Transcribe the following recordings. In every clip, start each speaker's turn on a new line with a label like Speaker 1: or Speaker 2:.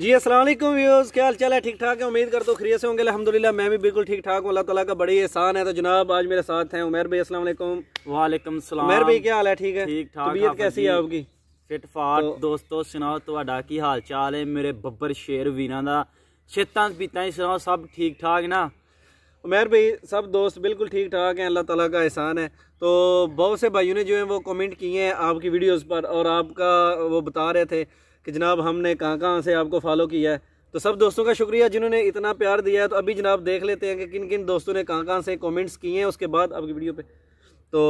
Speaker 1: जी असल व्यूज़ क्या हाल चाल है ठीक ठाक है उम्मीद करता हूँ खरीय से होंगे अलहमदिल्ला मैं भी बिल्कुल ठीक ठाक हूँ अल्लाह तला का बड़ी एहसान है तो जनाब आज मेरे साथ हैं उमेर भाई असल वालेकुम उमेर भाई क्या हाल है ठीक है ठीक ठाक तबीयत हाँ कैसी है आपकी
Speaker 2: ਫਿਟ ਫਾਟ तो- दोस्तों सुनाओ ਤੁਹਾਡਾ की हाल चाल है मेरे बब्बर शेर वीर ਦਾ ਛੇਤਾਂ ਪੀਤਾਂ ਹੀ ਸੁਣਾਓ ਸਭ ਠੀਕ
Speaker 1: उमेर भाई सब दोस्त बिल्कुल ठीक ठाक हैं अल्लाह तला का एहसान है तो बहुत से भाइयों ने जो है वो कमेंट किए हैं आपकी वीडियोज़ पर और आपका वो बता रहे थे कि जनाब हमने कहाँ कहाँ से आपको फॉलो किया है तो सब दोस्तों का शुक्रिया जिन्होंने इतना प्यार दिया है तो अभी जनाब देख लेते हैं कि किन किन दोस्तों ने कहाँ कहाँ से कमेंट्स किए हैं उसके बाद आपकी वीडियो पे तो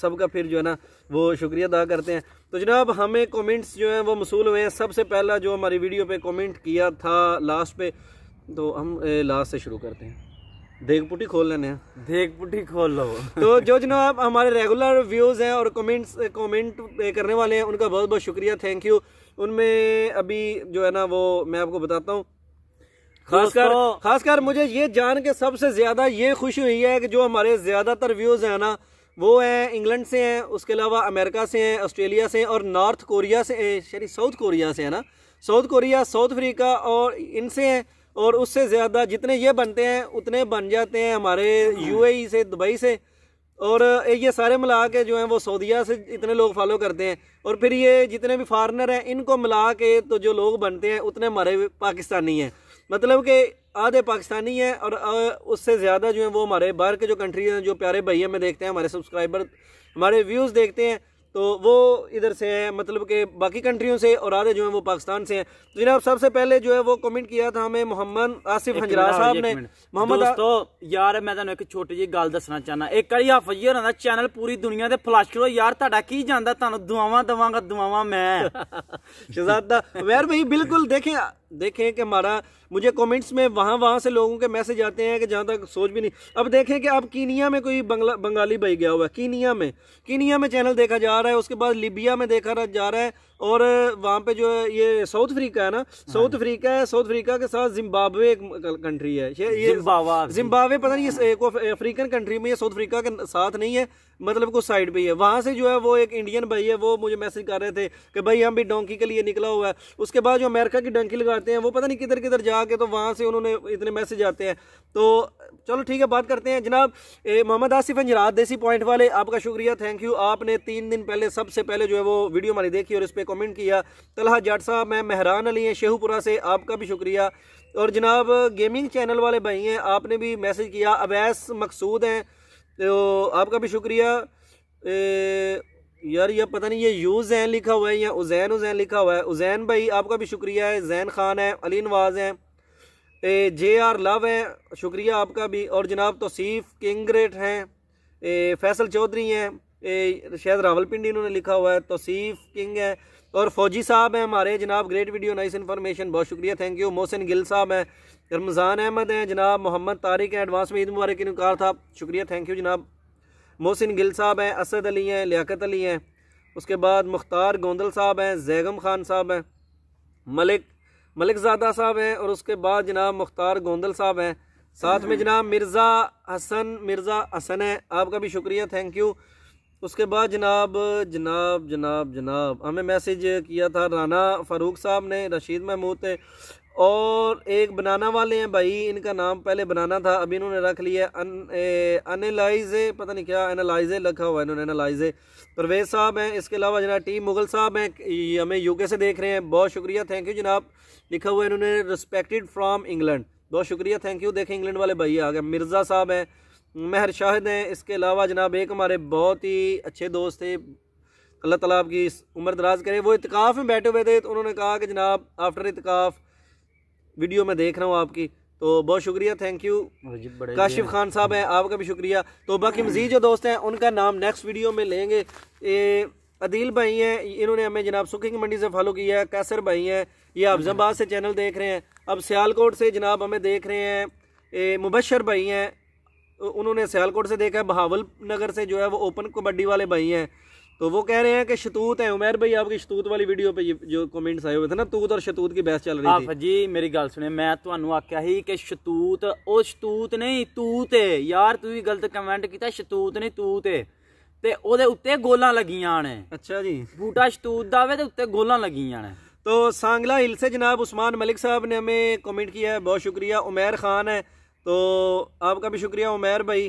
Speaker 1: सबका फिर जो है ना वो शुक्रिया अदा करते हैं तो जनाब हमें कमेंट्स जो हैं वो मसूल हुए हैं सबसे पहला जो हमारी वीडियो पे कमेंट किया था लास्ट पे तो हम लास्ट से शुरू करते हैं देख पुटी खोल लेने हैं पुटी खोल लो तो जो जनाब हमारे रेगुलर व्यूज़ हैं और कमेंट्स कमेंट करने वाले हैं उनका बहुत बहुत शुक्रिया थैंक यू उनमें अभी जो है ना वो मैं आपको बताता हूँ खासकर खासकर मुझे ये जान के सबसे ज्यादा ये खुशी हुई है कि जो हमारे ज्यादातर व्यूज हैं ना वो हैं इंग्लैंड से हैं उसके अलावा अमेरिका से हैं ऑस्ट्रेलिया से हैं और नॉर्थ कोरिया से सॉरी साउथ कोरिया से है ना साउथ कोरिया साउथ अफ्रीका और इनसे हैं और उससे ज़्यादा जितने ये बनते हैं उतने बन जाते हैं हमारे यूएई से दुबई से और ये सारे मिला के जो हैं वो सऊदिया से इतने लोग फॉलो करते हैं और फिर ये जितने भी फॉरनर हैं इनको मिला के तो जो लोग बनते हैं उतने हमारे पाकिस्तानी हैं मतलब कि आधे पाकिस्तानी हैं और उससे ज़्यादा जो है वो हमारे बाहर के जो कंट्रीज हैं जो प्यारे भैया में देखते हैं हमारे सब्सक्राइबर हमारे व्यूज़ देखते हैं तो वो इधर से हैं मतलब कि बाकी कंट्रियों से और आधे जो हैं वो पाकिस्तान से हैं तो जनाब सबसे पहले जो है वो कमेंट किया था हमें मोहम्मद आसिफ हंजरा हाँ, साहब ने मोहम्मद
Speaker 2: दोस्तों यार मैं ਤੁਹਾਨੂੰ ਇੱਕ ਛੋਟੀ ਜੀ ਗੱਲ ਦੱਸਣਾ
Speaker 1: ਚਾਹਨਾ ਇੱਕ ਵਾਰੀ ਹਾਫਜ਼ ਹੋਣਾ ਦਾ ਚੈਨਲ ਪੂਰੀ ਦੁਨੀਆ ਤੇ ਫਲਸ਼ ਕਰੋ ਯਾਰ ਤੁਹਾਡਾ ਕੀ ਜਾਂਦਾ ਤੁਹਾਨੂੰ ਦੁਆਵਾਂ ਦਵਾਂਗਾ ਦੁਆਵਾਂ ਮੈਂ ਸ਼ਹਜ਼ਾਦਾ ਵੈਰ ਭਾਈ देखें कि हमारा मुझे कमेंट्स में वहाँ वहाँ से लोगों के मैसेज आते हैं कि जहाँ तक सोच भी नहीं अब देखें कि अब कीनिया में कोई बंगला बंगाली भाई गया हुआ है कीनिया में कीनिया में चैनल देखा जा रहा है उसके बाद लिबिया में देखा जा रहा है और वहाँ पे जो है ये साउथ अफ्रीका है ना साउथ हाँ। अफ्रीका है साउथ अफ्रीका के साथ जिम्बाब्वे एक कंट्री है ये जिम्बावे पता नहीं ये अफ्रीकन कंट्री में ये साउथ अफ्रीका के साथ नहीं है मतलब को साइड पे ही है वहाँ से जो है वो एक इंडियन भाई है वो मुझे मैसेज कर रहे थे कि भाई हम भी डोंकी के लिए निकला हुआ है उसके बाद जो अमेरिका की डंकी लगाते हैं वो पता नहीं किधर किधर जाके तो वहाँ से उन्होंने इतने मैसेज आते हैं तो चलो ठीक है बात करते हैं जनाब मोहम्मद आसिफ अंजरात देसी पॉइंट वाले आपका शुक्रिया थैंक यू आपने तीन दिन पहले सबसे पहले जो है वो वीडियो हमारी देखी और इस पर कॉमेंट किया तलहा जाट साहब मैं मेहरान अली हैं शेहूपुरा से आपका भी शुक्रिया और जनाब गेमिंग चैनल वाले भाई हैं आपने भी मैसेज किया अवैस मकसूद हैं तो आपका भी शुक्रिया ए, यार ये पता नहीं ये यू जैन लिखा हुआ है या उजैन उजैन लिखा हुआ है उजैन भाई आपका भी शुक्रिया है जैन खान है अली नवाज हैं जे आर लव हैं शुक्रिया आपका भी और जनाब तोसीफ़ किंगरेट हैं फैसल चौधरी हैं शायद रावलपिंडी इन्होंने लिखा हुआ है तोसीफ़ किंग है और फौजी साहब हैं हमारे जनाब ग्रेट वीडियो नाइस इन्फॉर्मेशन बहुत शुक्रिया थैंक यू मोहसिन गिल साहब हैं रमज़ान अहमद हैं जनाब मोहम्मद तारिक हैं एडवांस में ईद मुबारक इनकार साहब शुक्रिया थैंक यू जनाब मोहसिन गिल साहब हैं असद अली हैं लियाकत अली हैं उसके बाद मुख्तार गोंदल साहब हैं जैगम खान साहब हैं मलिक मलिकजादा साहब हैं और उसके बाद जनाब मुख्तार गोंदल साहब हैं साथ में जनाब मिर्ज़ा हसन मिर्ज़ा हसन है आपका भी शुक्रिया थैंक यू उसके बाद जनाब जनाब जनाब जनाब हमें मैसेज किया था राना फ़ारूक साहब ने रशीद महमूद ने और एक बनाना वाले हैं भाई इनका नाम पहले बनाना था अभी इन्होंने रख लिया अन एनालाइजे पता नहीं क्या एनालाइजे लिखा हुआ है इन्होंने एनालाइजे परवेज साहब हैं इसके अलावा जना टी मुगल साहब हैं हमें यूके से देख रहे हैं बहुत शुक्रिया थैंक यू जनाब लिखा हुआ है इन्होंने रिस्पेक्टेड फ्राम इंग्लैंड बहुत शुक्रिया थैंक यू देखें इंग्लैंड वाले भाई आ गए मिर्ज़ा साहब हैं महर शाहिद हैं इसके अलावा जनाब एक हमारे बहुत ही अच्छे दोस्त थे अल्लाह तला आपकी उम्र दराज करे वो इतकाफ़ में बैठे हुए थे तो उन्होंने कहा कि जनाब आफ्टर इतकाफ़ वीडियो मैं देख रहा हूँ आपकी तो बहुत शुक्रिया थैंक यू काशिफ खान साहब हैं आपका भी शुक्रिया तो बाकी हाँ। मजीद जो दोस्त हैं उनका नाम नेक्स्ट वीडियो में लेंगे ए, अदील भाई हैं इन्होंने हमें जनाब सुखिंग मंडी से फॉलो किया है कैसर भाई हैं ये अफजाबाद हाँ। से चैनल देख रहे हैं अब सियालकोट से जनाब हमें देख रहे हैं ए, मुबशर भाई हैं उन्होंने सियालकोट से देखा है बहावल नगर से जो है वो ओपन कबड्डी वाले भाई हैं तो वो कह रहे हैं कि शतूत है उमेर भाई आपकी शतूत वाली वीडियो पे जो कमेंट्स आए हुए थे ना तूत और शतूत की बहस चल रही थी ਜੀ ਮੇਰੀ ਗੱਲ ਸੁਣੇ ਮੈਂ ਤੁਹਾਨੂੰ ਆਖਿਆ ਸੀ ਕਿ ਸ਼ਤੂਤ
Speaker 2: ਉਹ ਸ਼ਤੂਤ ਨਹੀਂ ਤੂਤ ਏ ਯਾਰ ਤੂੰ ਹੀ ਗਲਤ ਕਮੈਂਟ ਕੀਤਾ ਸ਼ਤੂਤ ਨਹੀਂ ਤੂਤ ਏ
Speaker 1: ਤੇ ਉਹਦੇ ਉੱਤੇ ਗੋਲਾਂ ਲੱਗੀਆਂ ਨੇ अच्छा जी ਬੂਟਾ ਸ਼ਤੂਤ ਦਾ ਵੇ ਤੇ ਉੱਤੇ ਗੋਲਾਂ ਲੱਗੀਆਂ ਨੇ तो सांगला हिल से जनाब उस्मान मलिक साहब ने हमें कमेंट किया है बहुत शुक्रिया उमेर खान है तो आपका भी शुक्रिया उमेर भाई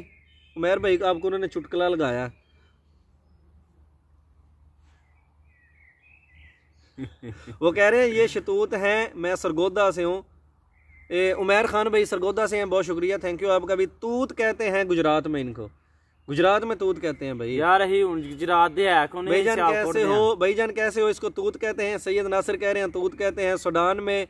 Speaker 1: उमेर भाई को आपको उन्होंने चुटकला लगाया वो कह रहे हैं ये शतूत हैं मैं सरगोदा से हूँ उमेर खान भाई सरगोदा से हैं बहुत शुक्रिया थैंक यू आपका भी तूत कहते हैं गुजरात में इनको गुजरात में तूत कहते हैं भाई यार ही गुजरात भाई जान कैसे हो भाईजान कैसे हो इसको तूत कहते हैं सैयद नासिर कह रहे हैं तूत कहते हैं सूडान में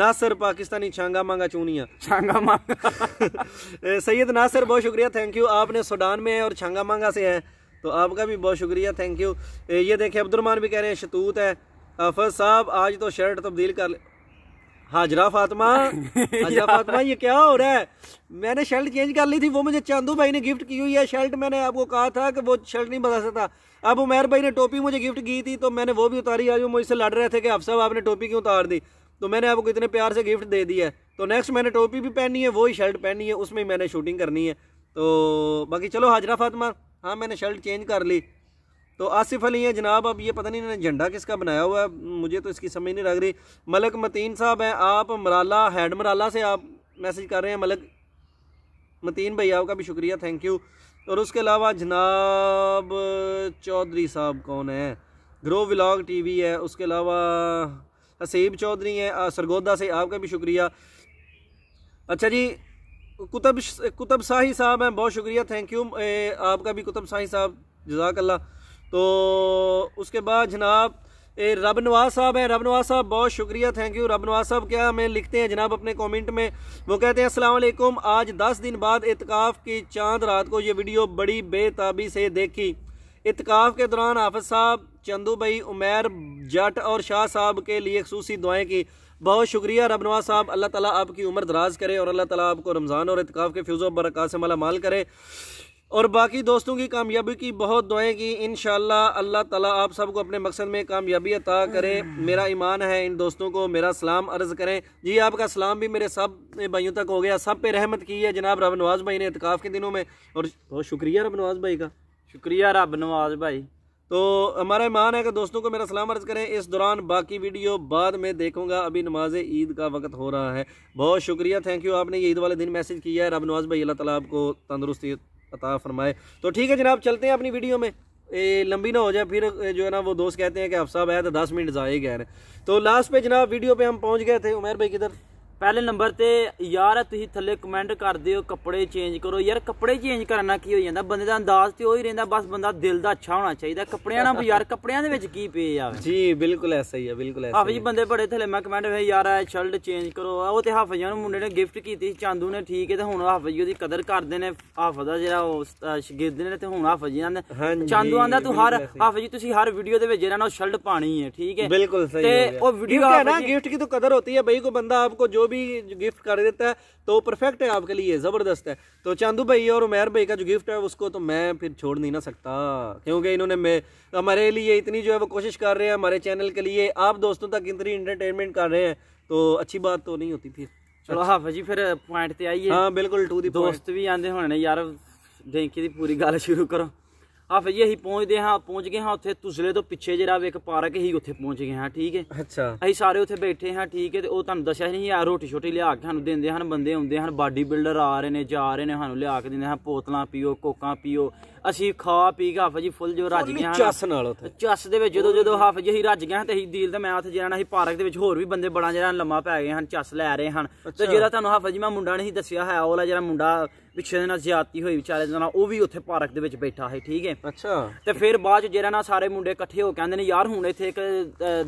Speaker 1: नासिर पाकिस्तानी छांगा मांगा चूनिया छांगा मांगा सैयद नासिर बहुत शुक्रिया थैंक यू आपने सूडान में और छांगा मांगा से है तो आपका भी बहुत शुक्रिया थैंक यू ये देखिए अब्दुलरमान भी कह रहे हैं शतूत है अफज साहब आज तो शर्ट तब्दील कर ले हाजरा फातिमा हाजरा फातिमा ये क्या हो रहा है मैंने शर्ट चेंज कर ली थी वो मुझे चांदू भाई ने गिफ्ट की हुई है शर्ट मैंने आपको कहा था कि वो शर्ट नहीं बता सकता अब उमेर भाई ने टोपी मुझे गिफ्ट की थी तो मैंने वो भी उतारी आज वो मुझसे लड़ रहे थे कि अब साहब आपने टोपी क्यों उतार दी तो मैंने आपको इतने प्यार से गिफ्ट दे दी है तो नेक्स्ट मैंने टोपी भी पहनी है वो ही शर्ट पहनी है उसमें मैंने शूटिंग करनी है तो बाकी चलो हाजरा फातिमा हाँ मैंने शर्ट चेंज कर ली तो आसिफ अली हैं जनाब अब ये पता नहीं इन्होंने झंडा किसका बनाया हुआ है मुझे तो इसकी समझ नहीं लग रही मलक मतीन साहब हैं आप मराला हैड मराला से आप मैसेज कर रहे हैं मलक मतीन भाई आपका भी शुक्रिया थैंक यू और उसके अलावा जनाब चौधरी साहब कौन है ग्रो व्लाग टीवी है उसके अलावा हसीब चौधरी हैं सरगोदा से आपका भी शुक्रिया अच्छा जी कुतब कुतब शाही साहब हैं बहुत शुक्रिया थैंक यू आपका भी कुतब शाही साहब जजाकल्ला तो उसके बाद जनाब ए रब नवाज साहब हैं रब नवाज साहब बहुत शुक्रिया थैंक यू रब नवाज साहब क्या हमें लिखते हैं जनाब अपने कमेंट में वो कहते हैं असलम आज दस दिन बाद इतकाफ़ की चांद रात को ये वीडियो बड़ी बेताबी से देखी इतकाफ़ के दौरान हाफज साहब चंदू भाई उमैर जट और शाह साहब के लिए खसूसी दुआएँ की बहुत शुक्रिया रब नवाज साहब अल्लाह ताला आपकी उम्र दराज करे और अल्लाह ताला आपको रमज़ान और इतकाफ़ के फ्यूज़ बरक़ा से माला माल करे और बाकी दोस्तों की कामयाबी की बहुत दुआएं की इन अल्लाह ताला आप सबको अपने मकसद में कामयाबी अता करें मेरा ईमान है इन दोस्तों को मेरा सलाम अर्ज़ करें जी आपका सलाम भी मेरे सब भाइयों तक हो गया सब पे रहमत की है जनाब रब नवाज़ भाई ने इतकाफ़ के दिनों में और बहुत शुक्रिया रब नवाज़ भाई का शुक्रिया रब नवाज़ भाई तो हमारा ईमान है कि दोस्तों को मेरा सलाम अर्ज़ करें इस दौरान बाकी वीडियो बाद में देखूंगा अभी नमाज ईद का वक्त हो रहा है बहुत शुक्रिया थैंक यू आपने ये ईद वाले दिन मैसेज किया है रब नवाज़ भाई अल्लाह तला आपको तंदुरुस्ती अता फरमाए तो ठीक है जनाब चलते हैं अपनी वीडियो में ए, लंबी ना हो जाए फिर जो है ना वो दोस्त कहते हैं कि आप साहब आया तो दस मिनट ज़ाया गया तो लास्ट पे जनाब वीडियो पे हम पहुंच गए थे उमेर भाई किधर ਪਹਿਲੇ ਨੰਬਰ ਤੇ ਯਾਰ ਤੁਸੀਂ ਥੱਲੇ ਕਮੈਂਟ
Speaker 2: ਕਰਦੇ ਹੋ ਕੱਪੜੇ ਚੇਂਜ ਕਰੋ ਯਾਰ ਕੱਪੜੇ ਚੇਂਜ ਕਰਨ ਨਾਲ ਕੀ ਹੋ ਜਾਂਦਾ ਬੰਦੇ ਦਾ ਅੰਦਾਜ਼ ਤੇ ਉਹ ਹੀ ਰਹਿੰਦਾ ਬਸ ਬੰਦਾ ਦਿਲ ਦਾ ਅੱਛਾ ਹੋਣਾ ਚਾਹੀਦਾ ਕੱਪੜਿਆਂ ਨਾਲ ਯਾਰ
Speaker 1: ਕੱਪੜਿਆਂ ਦੇ ਵਿੱਚ ਕੀ ਪਏ ਆ ਜੀ ਬਿਲਕੁਲ ਐਸਾ ਹੀ ਆ ਬਿਲਕੁਲ ਐਸਾ ਹਾਂ ਜੀ
Speaker 2: ਬੰਦੇ ਬੜੇ ਥੱਲੇ ਮੈਂ ਕਮੈਂਟ ਹੋਏ ਯਾਰ ਇਹ ਸ਼ਰਟ ਚੇਂਜ ਕਰੋ ਉਹ ਤੇ ਹਾਫਜ਼ਾਂ ਨੂੰ ਮੁੰਡੇ ਨੇ ਗਿਫਟ ਕੀਤੀ ਸੀ ਚਾਂਦੂ ਨੇ ਠੀਕ ਹੈ ਤੇ ਹੁਣ ਜੀ ਉਹਦੀ ਕਦਰ ਕਰਦੇ ਨੇ ਹਾਫਜ਼ ਦਾ ਜਿਹੜਾ ਉਹ ਸ਼ਗਿਰਦ ਨੇ ਤੇ ਹੁਣ ਹਾਫਜ਼ ਜੀ ਨੇ ਚਾਂਦੂ ਆਂਦਾ ਤੂੰ ਹਰ ਜੀ ਤੁਸੀਂ ਹਰ ਵੀਡੀਓ ਦੇ ਵਿੱਚ ਜਿਹੜਾ ਨਾ ਸ਼ਰਟ ਪਾਣੀ ਹੈ ਠੀਕ ਹੈ ਬਿਲਕੁਲ ਸਹੀ ਤੇ ਉਹ ਵੀਡੀਓ ਨਾ ਗਿਫਟ
Speaker 1: ਕੀ ਤੋਂ ਕਦਰ ਹੁੰਦੀ ਹੈ ਬਈ ਕੋ ਬੰਦਾ ਕੋ ਜੋ भी गिफ्ट कर देता है तो परफेक्ट है आपके लिए ज़बरदस्त है तो चांदू भाई और उमेर भाई का जो गिफ्ट है उसको तो मैं फिर छोड़ नहीं ना सकता क्योंकि इन्होंने मैं हमारे लिए इतनी जो है वो कोशिश कर रहे हैं हमारे चैनल के लिए आप दोस्तों तक इतनी इंटरटेनमेंट कर रहे हैं तो अच्छी बात तो नहीं होती फिर चलो हाफ जी फिर पॉइंट ਤੇ आइए हाँ
Speaker 2: बिल्कुल टू दी दोस्त भी आते ਹੋਣੇ यार ਡੈਂਕੀ ਦੀ ਪੂਰੀ ਗੱਲ ਸ਼ੁਰੂ ਕਰੋ ਆ ਫਿਰ ਅਸੀਂ ਪਹੁੰਚਦੇ ਹਾਂ ਪਹੁੰਚ ਗਏ ਹਾਂ ਉੱਥੇ ਤੁਸਲੇ ਤੋਂ ਪਿੱਛੇ ਜਿਹੜਾ ਵੇ ਇੱਕ ਪਾਰਕ ਹੀ ਉੱਥੇ ਪਹੁੰਚ ਗਏ ਹਾਂ ਠੀਕ ਹੈ ਅੱਛਾ ਅਸੀਂ ਸਾਰੇ ਉੱਥੇ ਬੈਠੇ ਹਾਂ ਠੀਕ ਹੈ ਤੇ ਉਹ ਤੁਹਾਨੂੰ ਦੱਸਿਆ ਨਹੀਂ ਆ ਰੋਟੀ ਛੋਟੀ ਲਿਆ ਕੇ ਸਾਨੂੰ ਦਿੰਦੇ ਹਨ ਬੰਦੇ ਆਉਂਦੇ ਹਨ ਬਾਡੀ ਬਿਲਡਰ ਆ ਰਹੇ ਨੇ ਜਾ ਰਹੇ ਨੇ ਸਾਨੂੰ ਲਿਆ ਕੇ ਦਿੰਦੇ ਹਨ ਪੋਤਲਾ ਪੀਓ ਕੋਕਾ ਪੀਓ ਅਸੀਂ ਖਾ ਪੀ ਕੇ ਹਾਫ ਜੀ ਫੁੱਲ ਜੋ ਰੱਜ ਗਏ ਚਸ ਨਾਲ ਉੱਥੇ ਚਸ ਦੇ ਵਿੱਚ ਜਦੋਂ ਜਦੋਂ ਹਾਫ ਜੀ ਅਸੀਂ ਰੱਜ ਗਏ ਹਾਂ ਤੇ ਅਸੀਂ ਦੀਲ ਤੇ ਮੈਂ ਉੱਥੇ ਜਾਣਾ ਸੀ ਪਾਰਕ ਦੇ ਵਿੱਚ ਹੋਰ ਵੀ ਬੰਦੇ ਬੜਾ ਜਿਹੜਾ ਲੰਮਾ ਪੈ ਗਏ ਹਨ ਚਸ ਲੈ ਰਹੇ ਹਨ ਤੇ ਜਿਹੜਾ ਤੁਹਾਨੂੰ ਹਾਫ ਜੀ ਮੈਂ ਮੁੰਡਾ ਨਹੀਂ ਦੱਸਿਆ ਹੈ ਉਹਲਾ ਜਿਹੜਾ ਮੁੰਡਾ ਪਿੱਛੇ ਦੇ ਨਾਲ ਜ਼ਿਆਦਤੀ ਹੋਈ ਵਿਚਾਰੇ ਦੇ ਨਾਲ ਉਹ ਵੀ ਉੱਥੇ ਪਾਰਕ ਦੇ ਵਿੱਚ ਬੈਠਾ ਹੈ ਠੀਕ ਹੈ ਅੱਛਾ ਤੇ ਫਿਰ ਬਾਅਦ ਚ ਜਿਹੜਾ ਨਾ ਸਾਰੇ ਮੁੰਡੇ ਇਕੱਠੇ ਹੋ ਕਹਿੰਦੇ ਨੇ ਯਾਰ ਹੁਣ ਇੱਥੇ ਇੱਕ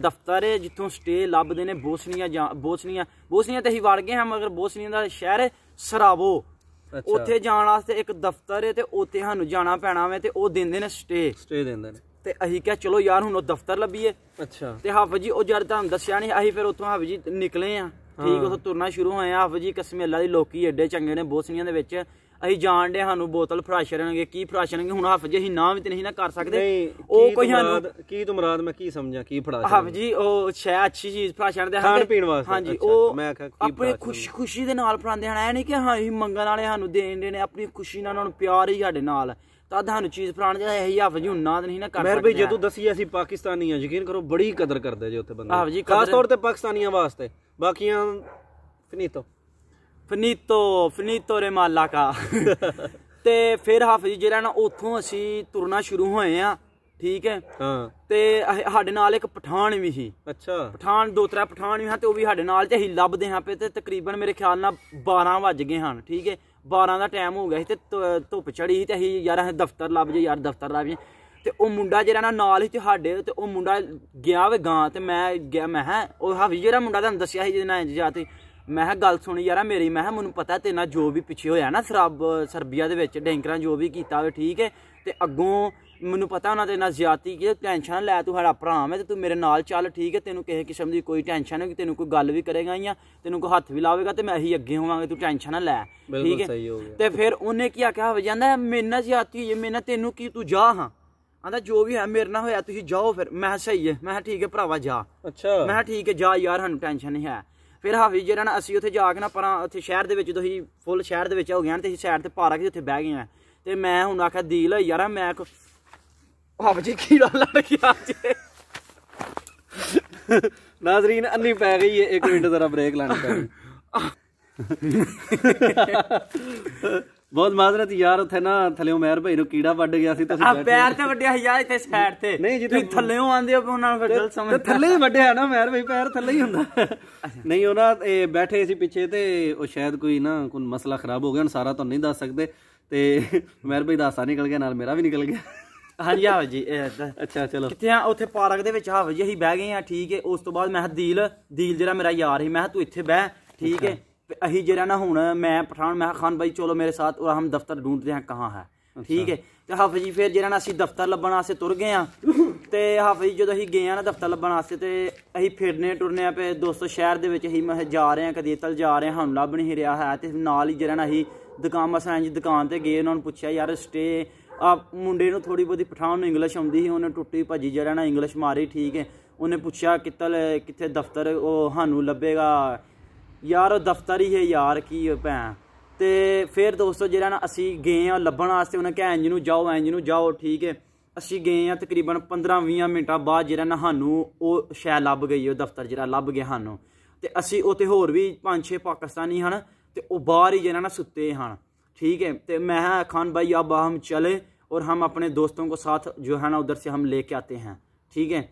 Speaker 2: ਦਫ਼ਤਰ ਹੈ ਜਿੱਥੋਂ ਸਟੇ ਲੱਭਦੇ ਨੇ ਬੋਸਨੀਆ ਜਾਂ ਬੋਸਨੀਆ ਬੋਸਨੀਆ ਤੇ ਹੀ ਵੜ ਗਏ ਹਾਂ ਮਗਰ ਬੋਸਨੀਆ ਦਾ ਸ਼ਹਿਰ ਸਰਾਵੋ ਉੱਥੇ ਜਾਣ ਵਾਸਤੇ ਇੱਕ ਦਫ਼ਤਰ ਹੈ ਤੇ ਉੱਥੇ ਸਾਨੂੰ ਜਾਣਾ ਪੈਣਾ ਵੇ ਤੇ ਉਹ ਦਿੰਦੇ ਨੇ ਸਟੇ ਸਟੇ ਦਿੰਦੇ ਨੇ ਤੇ ਅਸੀਂ ਕਿਹਾ ਚਲੋ ਯਾਰ ਹੁਣ ਉਹ ਦਫ਼ਤਰ ਲੱਭੀਏ ਅੱਛਾ ਤੇ ਹਾਫਿਜ਼ ਜੀ ਉਹ ਜਦ ਤੁਹਾਨੂੰ ਦੱਸਿਆ ਨਹੀਂ ਅਸੀਂ ਫਿਰ ਉੱਥੋਂ ਹਾਫਿਜ਼ ਜੀ ਨਿਕਲੇ ਆ ਠੀਕ ਉਹ ਤੁਰਨਾ ਸ਼ੁਰੂ ਹੋਇਆ ਹਾਫਿਜ਼ ਜੀ ਕਸਮੇਲਾ ਦੀ ਲੋਕੀ ਐਡੇ ਚੰਗੇ ਨੇ ਬੋਸਨੀਆਂ ਦੇ ਵਿੱਚ ਅਸੀਂ ਜਾਣਦੇ ਸਾਨੂੰ ਬੋਤਲ ਕਰਨਗੇ ਕੀ ਕਰਨਗੇ ਹੁਣ ਹਫ ਜੇ ਅਸੀਂ ਨਾ ਵੀ ਤੇ ਨਹੀਂ ਨਾ ਕਰ ਸਕਦੇ ਉਹ ਕੋਈ ਸਾਨੂੰ
Speaker 1: ਕੀ ਤੂੰ ਮੁਰਾਦ ਮੈਂ ਕੀ ਸਮਝਾਂ ਕੀ ਫਰਾਸ਼ਣ ਹਫ ਜੀ ਉਹ ਸ਼ੈ ਅੱਛੀ ਚੀਜ਼ ਫਰਾਸ਼ਣ ਦੇ ਖਾਣ ਪੀਣ ਵਾਸਤੇ ਹਾਂਜੀ ਉਹ ਮੈਂ ਆਖਿਆ ਕੀ ਆਪਣੇ
Speaker 2: ਖੁਸ਼ੀ ਖੁਸ਼ੀ ਦੇ ਨਾਲ ਫਰਾਂਦੇ ਹਨ ਐ ਨਹੀਂ ਕਿ ਹਾਂ ਇਹ ਮੰਗਣ ਵਾਲੇ ਸਾਨੂੰ ਦੇਣ ਦੇ ਨੇ ਆਪਣੀ ਖੁਸ਼ੀ ਨਾਲ ਉਹਨਾਂ ਨੂੰ ਪਿਆਰ ਹੀ ਸਾਡੇ ਨਾਲ ਤਾਂ ਤੁਹਾਨੂੰ ਚੀਜ਼ ਫਰਾਣ ਜਿਹੜਾ ਇਹ ਹਫ ਜੀ ਹੁਣ ਨਾ ਨਹੀਂ ਨਾ ਕਰ ਸਕਦੇ ਜੇ ਜਦੋਂ
Speaker 1: ਦਸੀ ਅਸੀਂ ਪਾਕਿਸਤਾਨੀ ਆ ਯਕੀਨ ਕਰੋ ਬੜੀ ਕਦਰ ਕਰਦੇ ਜੇ ਉੱਥੇ ਬੰਦੇ ਜੀ ਖਾਸ ਤੌਰ ਤੇ ਪਾਕਿਸਤਾਨੀਆਂ ਵਾਸਤੇ ਬਾਕੀਆਂ ਫਿਨੀਤੋ ਫਨੀਤੋ ਫਨੀਤੋ
Speaker 2: ਰੇ ਮਾਲਾ ਕਾ ਤੇ ਫਿਰ ਹਾਫਿਜ਼ ਜਿਹੜਾ ਨਾ ਉੱਥੋਂ ਅਸੀਂ ਤੁਰਨਾ ਸ਼ੁਰੂ ਹੋਏ ਆ ਠੀਕ ਹੈ ਹਾਂ ਤੇ ਸਾਡੇ ਨਾਲ ਇੱਕ ਪਠਾਨ ਵੀ ਸੀ ਅੱਛਾ ਪਠਾਨ ਦੋ ਤਰ੍ਹਾਂ ਪਠਾਨ ਵੀ ਹਾਂ ਤੇ ਉਹ ਵੀ ਸਾਡੇ ਨਾਲ ਤੇ ਅਸੀਂ ਲੱਭਦੇ ਹਾਂ ਪੇ ਤੇ ਤਕਰੀਬਨ ਮੇਰੇ ਖਿਆਲ ਨਾਲ 12 ਵੱਜ ਗਏ ਹਨ ਠੀਕ ਹੈ 12 ਦਾ ਟਾਈਮ ਹੋ ਗਿਆ ਸੀ ਤੇ ਧੁੱਪ ਚੜੀ ਸੀ ਤੇ ਅਸੀਂ ਯਾਰ ਅਸੀਂ ਦਫ਼ਤਰ ਲੱਭ ਜੇ ਯਾਰ ਦਫ਼ਤਰ ਲੱਭ ਜੇ ਤੇ ਉਹ ਮੁੰਡਾ ਜਿਹੜਾ ਨਾ ਨਾਲ ਹੀ ਤੇ ਸਾਡੇ ਤੇ ਉਹ ਮੁੰਡਾ ਗਿਆ ਵੇ ਗਾਂ ਤੇ ਮੈਂ ਗਿਆ ਮੈਂ ਹਾਂ ਉਹ ਹਾਫਿਜ਼ ਜਿਹੜਾ ਮੁੰਡਾ ਤੁਹਾਨੂੰ ਦੱਸਿਆ ਸੀ ਜਿਹਦੇ ਨਾਲ ਜਾਤੀ ਮੈਂ ਕਿਹਾ ਗੱਲ ਸੁਣੀ ਯਾਰਾ ਮੇਰੀ ਮੈਂ ਕਿਹਾ ਮੈਨੂੰ ਪਤਾ ਤੇ ਨਾ ਜੋ ਵੀ ਪਿੱਛੇ ਹੋਇਆ ਨਾ ਸਰਬ ਸਰਬੀਆ ਦੇ ਵਿੱਚ ਡੈਂਕਰਾਂ ਜੋ ਵੀ ਕੀਤਾ ਹੋਵੇ ਠੀਕ ਹੈ ਤੇ ਅੱਗੋਂ ਮੈਨੂੰ ਪਤਾ ਉਹਨਾਂ ਦੇ ਨਾਲ ਜ਼ਿਆਤੀ ਕੀ ਟੈਨਸ਼ਨ ਲੈ ਤੂੰ ਸਾਡਾ ਭਰਾ ਮੈਂ ਤੇ ਤੂੰ ਮੇਰੇ ਨਾਲ ਚੱਲ ਠੀਕ ਹੈ ਤੈਨੂੰ ਕਿਸੇ ਕਿਸਮ ਦੀ ਕੋਈ ਟੈਨਸ਼ਨ ਨਹੀਂ ਤੈਨੂੰ ਕੋਈ ਗੱਲ ਵੀ ਕਰੇਗਾ ਜਾਂ ਤੈਨੂੰ ਕੋਈ ਹੱਥ ਵੀ ਲਾਵੇਗਾ ਤੇ ਮੈਂ ਹੀ ਅੱਗੇ ਹੋਵਾਂਗੇ ਤੂੰ ਟੈਨਸ਼ਨ ਨਾ ਲੈ ਠੀਕ ਹੈ ਤੇ ਫਿਰ ਉਹਨੇ ਕੀ ਆਖਿਆ ਹੋ ਜਾਂਦਾ ਮੇਰੇ ਨਾਲ ਜ਼ਿਆਤੀ ਹੋਈ ਮੇਰੇ ਤੈਨੂੰ ਕੀ ਤੂੰ ਜਾ ਹਾਂ ਆਂਦਾ ਜੋ ਵੀ ਹੈ ਮੇਰੇ ਨਾਲ ਹੋਇਆ ਤੁਸੀਂ ਜਾਓ ਫਿਰ ਮੈਂ ਸਹੀ ਹੈ ਮੈਂ ਠੀਕ ਹੈ ਭਰਾਵਾ ਜਾ ਅੱਛਾ ਮੈਂ ਠੀਕ ਹੈ ਜਾ ਯਾਰ ਸਾਨੂੰ ਟੈਨਸ਼ਨ ਨਹੀਂ ਹੈ ਫਿਰ ਹਾਫਿਜ਼ ਜਿਹੜਾ ਨਾ ਅਸੀਂ ਉੱਥੇ ਜਾ ਕੇ ਨਾ ਪਰਾਂ ਉੱਥੇ ਸ਼ਹਿਰ ਦੇ ਵਿੱਚ ਜਦੋਂ ਅਸੀਂ ਫੁੱਲ ਸ਼ਹਿਰ ਦੇ ਵਿੱਚ ਹੋ ਗਏ ਤੇ ਅਸੀਂ ਸਾਈਡ ਤੇ ਪਾਰਕ ਦੇ ਉੱਥੇ ਬਹਿ ਗਏ ਆ ਤੇ ਮੈਂ ਹੁਣ ਆਖਿਆ ਦਿਲ ਯਾਰ ਮੈਂ ਕੋ
Speaker 1: ਜੀ ਕੀੜਾ ਲੜ ਗਿਆ ਜੇ ਨਾਜ਼ਰੀਨ ਅੰਨੀ ਪੈ ਗਈ ਹੈ 1 ਮਿੰਟ ਜ਼ਰਾ ਬ੍ਰੇਕ ਲੈਣੀ ਪੈ ਬਹੁਤ ਮਾਜ਼ਰਤ ਯਾਰ ਉੱਥੇ ਨਾ ਥੱਲੇੋਂ ਮਹਿਰ ਭਾਈ ਨੂੰ ਕੀੜਾ ਵੱਢ ਗਿਆ ਸੀ ਤੁਸੀਂ ਆ ਪੈਰ
Speaker 2: ਤੇ ਵੱਡਿਆ ਯਾਰ ਇੱਥੇ ਸਾਈਡ ਤੇ ਨਹੀਂ ਜੀ ਤੁਸੀਂ ਥੱਲੇੋਂ ਆਂਦੇ ਹੋ ਉਹਨਾਂ ਨੂੰ ਫਿਰ ਗਲਤ ਤੇ ਥੱਲੇ
Speaker 1: ਹੀ ਵੱਡਿਆ ਨਾ ਮਹਿਰ ਭਾਈ ਪੈਰ ਥੱਲੇ ਹੀ ਹੁੰਦਾ ਨਹੀਂ ਉਹਨਾਂ ਇਹ ਬੈਠੇ ਸੀ ਪਿੱਛੇ ਤੇ ਉਹ ਸ਼ਾਇਦ ਕੋਈ ਨਾ ਕੋਈ ਮਸਲਾ ਖਰਾਬ ਹੋ ਗਿਆ ਹੁਣ ਸਾਰਾ ਤੁਹਾਨੂੰ ਨਹੀਂ ਦੱਸ ਸਕਦੇ ਤੇ ਮਹਿਰ ਭਾਈ ਦਾ ਆਸਾ ਨਿਕਲ ਗਿਆ ਨਾਲ ਮੇਰਾ ਵੀ ਨਿਕਲ ਗਿਆ ਹਾਂਜੀ ਹਾਵ ਜੀ ਅੱਛਾ ਚਲੋ ਕਿੱਥੇ ਆ ਉੱਥੇ ਪਾਰਕ ਦੇ ਵਿੱਚ ਹਾਵ ਜੀ ਅਸੀਂ ਬਹਿ ਗਏ ਆ ਠੀਕ ਹੈ ਉਸ ਤੋਂ ਬਾਅਦ ਮੈਂ ਹਦੀਲ
Speaker 2: ਦੀਲ ਜਿਹੜਾ ਮੇਰਾ ਯਾਰ ਸੀ ਮੈਂ ਤੂੰ ਇੱਥੇ ਬਹਿ ਠੀਕ ਹੈ ਅਹੀ ਜਿਹੜਾ ਨਾ ਹੁਣ ਮੈਂ ਪਠਾਨ ਮੈਂ ਖਾਨ ਭਾਈ ਚਲੋ ਮੇਰੇ ਸਾਥ ਉਹ ਹਮ ਦਫਤਰ ਢੂੰਡਦੇ ਹਾਂ ਕਹਾਂ ਹੈ ਠੀਕ ਹੈ ਤੇ ਹਫਜ ਜੀ ਫਿਰ ਜਿਹੜਾ ਨਾ ਅਸੀਂ ਦਫ਼ਤਰ ਲੱਭਣ ਵਾਸਤੇ ਤੁਰ ਗਏ ਆ ਤੇ ਜੀ ਜਦੋਂ ਅਸੀਂ ਗਏ ਆ ਨਾ ਦਫ਼ਤਰ ਲੱਭਣ ਵਾਸਤੇ ਤੇ ਅਸੀਂ ਫਿਰਨੇ ਟੁਰਨੇ ਆ ਪਏ ਦੋਸਤੋ ਸ਼ਹਿਰ ਦੇ ਵਿੱਚ ਅਸੀਂ ਮੈਂ ਜਾ ਰਹੇ ਆ ਕਦੀ ਤਲ ਜਾ ਰਹੇ ਹਾਂ ਲੱਭ ਨਹੀਂ ਰਿਹਾ ਹੈ ਤੇ ਨਾਲ ਹੀ ਜਿਹੜਾ ਨਾ ਅਸੀਂ ਦੁਕਾਨ ਮਸਾਂ ਜੀ ਦੁਕਾਨ ਤੇ ਗਏ ਉਹਨਾਂ ਨੂੰ ਪੁੱਛਿਆ ਯਾਰ ਸਟੇ ਆ ਮੁੰਡੇ ਨੂੰ ਥੋੜੀ ਬੋਦੀ ਪਠਾਣ ਨੂੰ ਇੰਗਲਿਸ਼ ਆਉਂਦੀ ਸੀ ਉਹਨੇ ਟੁੱਟੀ ਭੱਜੀ ਜਿਹੜਾ ਨਾ ਇੰਗਲਿਸ਼ ਮਾਰੀ ਠੀਕ ਹੈ ਉਹਨੇ ਪੁੱਛਿਆ ਕਿੱਤਲ ਕਿੱਥੇ ਦਫ਼ਤਰ ਉਹ ਸਾਨੂੰ ਲੱਭੇਗਾ ਯਾਰ ਉਹ ਦਫ਼ਤਰੀ ਹੈ ਯਾਰ ਕੀ ਭੈ ਤੇ ਫਿਰ ਦੋਸਤੋ ਜਿਹੜਾ ਨਾ ਅਸੀਂ ਗਏ ਆ ਲੱਭਣ ਵਾਸਤੇ ਉਹਨਾਂ ਕਹਿੰਦੇ ਇੰਜ ਨੂੰ ਜਾਓ ਇੰਜ ਨੂੰ ਜਾਓ ਠੀਕ ਹੈ ਅਸੀਂ ਗਏ ਆ ਤਕਰੀਬਨ 15-20 ਮਿੰਟਾਂ ਬਾਅਦ ਜਿਹੜਾ ਨਾ ਸਾਨੂੰ ਉਹ ਸ਼ੈ ਲੱਭ ਗਈ ਉਹ ਦਫ਼ਤਰ ਜਿਹੜਾ ਲੱਭ ਗਿਆ ਸਾਨੂੰ ਤੇ ਅਸੀਂ ਉੱਥੇ ਹੋਰ ਵੀ 5-6 ਪਾਕਿਸਤਾਨੀ ਹਨ ਤੇ ਉਹ ਬਾਹਰ ਹੀ ਜਿਹੜਾ ਨਾ ਸੁੱਤੇ ਹਨ ਹੈ ਤੇ ਮੈਂ मैं ਖਾਨ ਭਾਈ भाई ਹਮ ਚਲੇ ਔਰ ਹਮ ਆਪਣੇ ਦੋਸਤੋਂ ਕੋ ਸਾਥ ਜੋ ਹੈ ਨਾ ਉਧਰ ਸੇ ਹਮ ਲੈ ਕੇ ਆਤੇ ਹਨ ਠੀਕ ਹੈ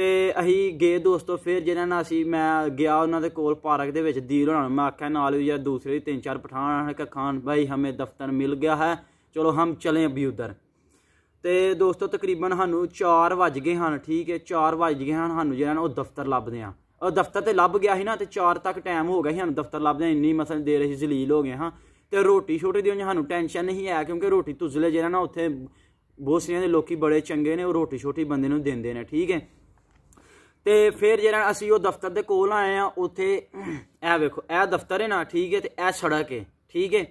Speaker 2: ਤੇ ਅਸੀਂ ਗਏ ਦੋਸਤੋ ਫਿਰ ਜਿਹਨਾਂ ਨਾਲ ਅਸੀਂ ਮੈਂ ਗਿਆ ਉਹਨਾਂ ਦੇ ਕੋਲ ਪਾਰਕ ਦੇ ਵਿੱਚ ਦੀਰ ਹੋਣਾ ਮੈਂ ਆਖਿਆ ਨਾਲ ਵੀ ਯਾਰ ਦੂਸਰੇ ਤਿੰਨ ਚਾਰ ਪਠਾਨ ਹਨ ਕਿ ਖਾਨ ਭਾਈ ਹਮੇ ਦਫ਼ਤਰ ਮਿਲ ਗਿਆ ਹੈ ਚਲੋ ਹਮ ਚਲੇ ਅਭੀ ਉਧਰ ਤੇ ਦੋਸਤੋ ਤਕਰੀਬਨ ਸਾਨੂੰ 4 ਵਜ ਗਏ ਹਨ ਠੀਕ ਹੈ 4 ਵਜ ਗਏ ਹਨ ਸਾਨੂੰ ਜਿਹਨਾਂ ਉਹ ਦਫ਼ਤਰ ਲੱਭਦੇ ਆ ਉਹ ਦਫ਼ਤਰ ਤੇ ਲੱਭ ਗਿਆ ਸੀ ਨਾ ਤੇ 4 ਤੱਕ ਟਾਈਮ ਹੋ ਗਿਆ ਸੀ ਸਾਨੂੰ ਦਫ਼ਤਰ ਲੱਭਦੇ ਇੰਨੀ ਮਸਲ ਦੇ ਰਹੀ ਜ਼ਲੀਲ ਹੋ ਗਏ ਹਾਂ ਤੇ ਰੋਟੀ ਛੋਟੀ ਦੀ ਸਾਨੂੰ ਟੈਨਸ਼ਨ ਨਹੀਂ ਆਇਆ ਕਿਉਂਕਿ ਰੋਟੀ ਤੁਜ਼ਲੇ ਜਿਹਨਾਂ ਨਾ ਉੱਥੇ ਬਹੁਤ ਦੇ ਲੋਕੀ ਬੜੇ ਚੰਗੇ ਨੇ ਉਹ ਰੋਟੀ ਛੋਟੀ ਬੰਦੇ ਨੂੰ ਦਿੰਦੇ ਨੇ ਠੀਕ ਹੈ ਤੇ ਫਿਰ ਜਿਹੜਾ ਅਸੀਂ ਉਹ ਦਫ਼ਤਰ ਦੇ ਕੋਲ ਆਏ ਆ ਉੱਥੇ ਇਹ ਵੇਖੋ ਇਹ ਦਫ਼ਤਰ ਹੈ ਨਾ ਠੀਕ ਹੈ ਤੇ ਇਹ ਸੜਕ ਹੈ ਠੀਕ ਹੈ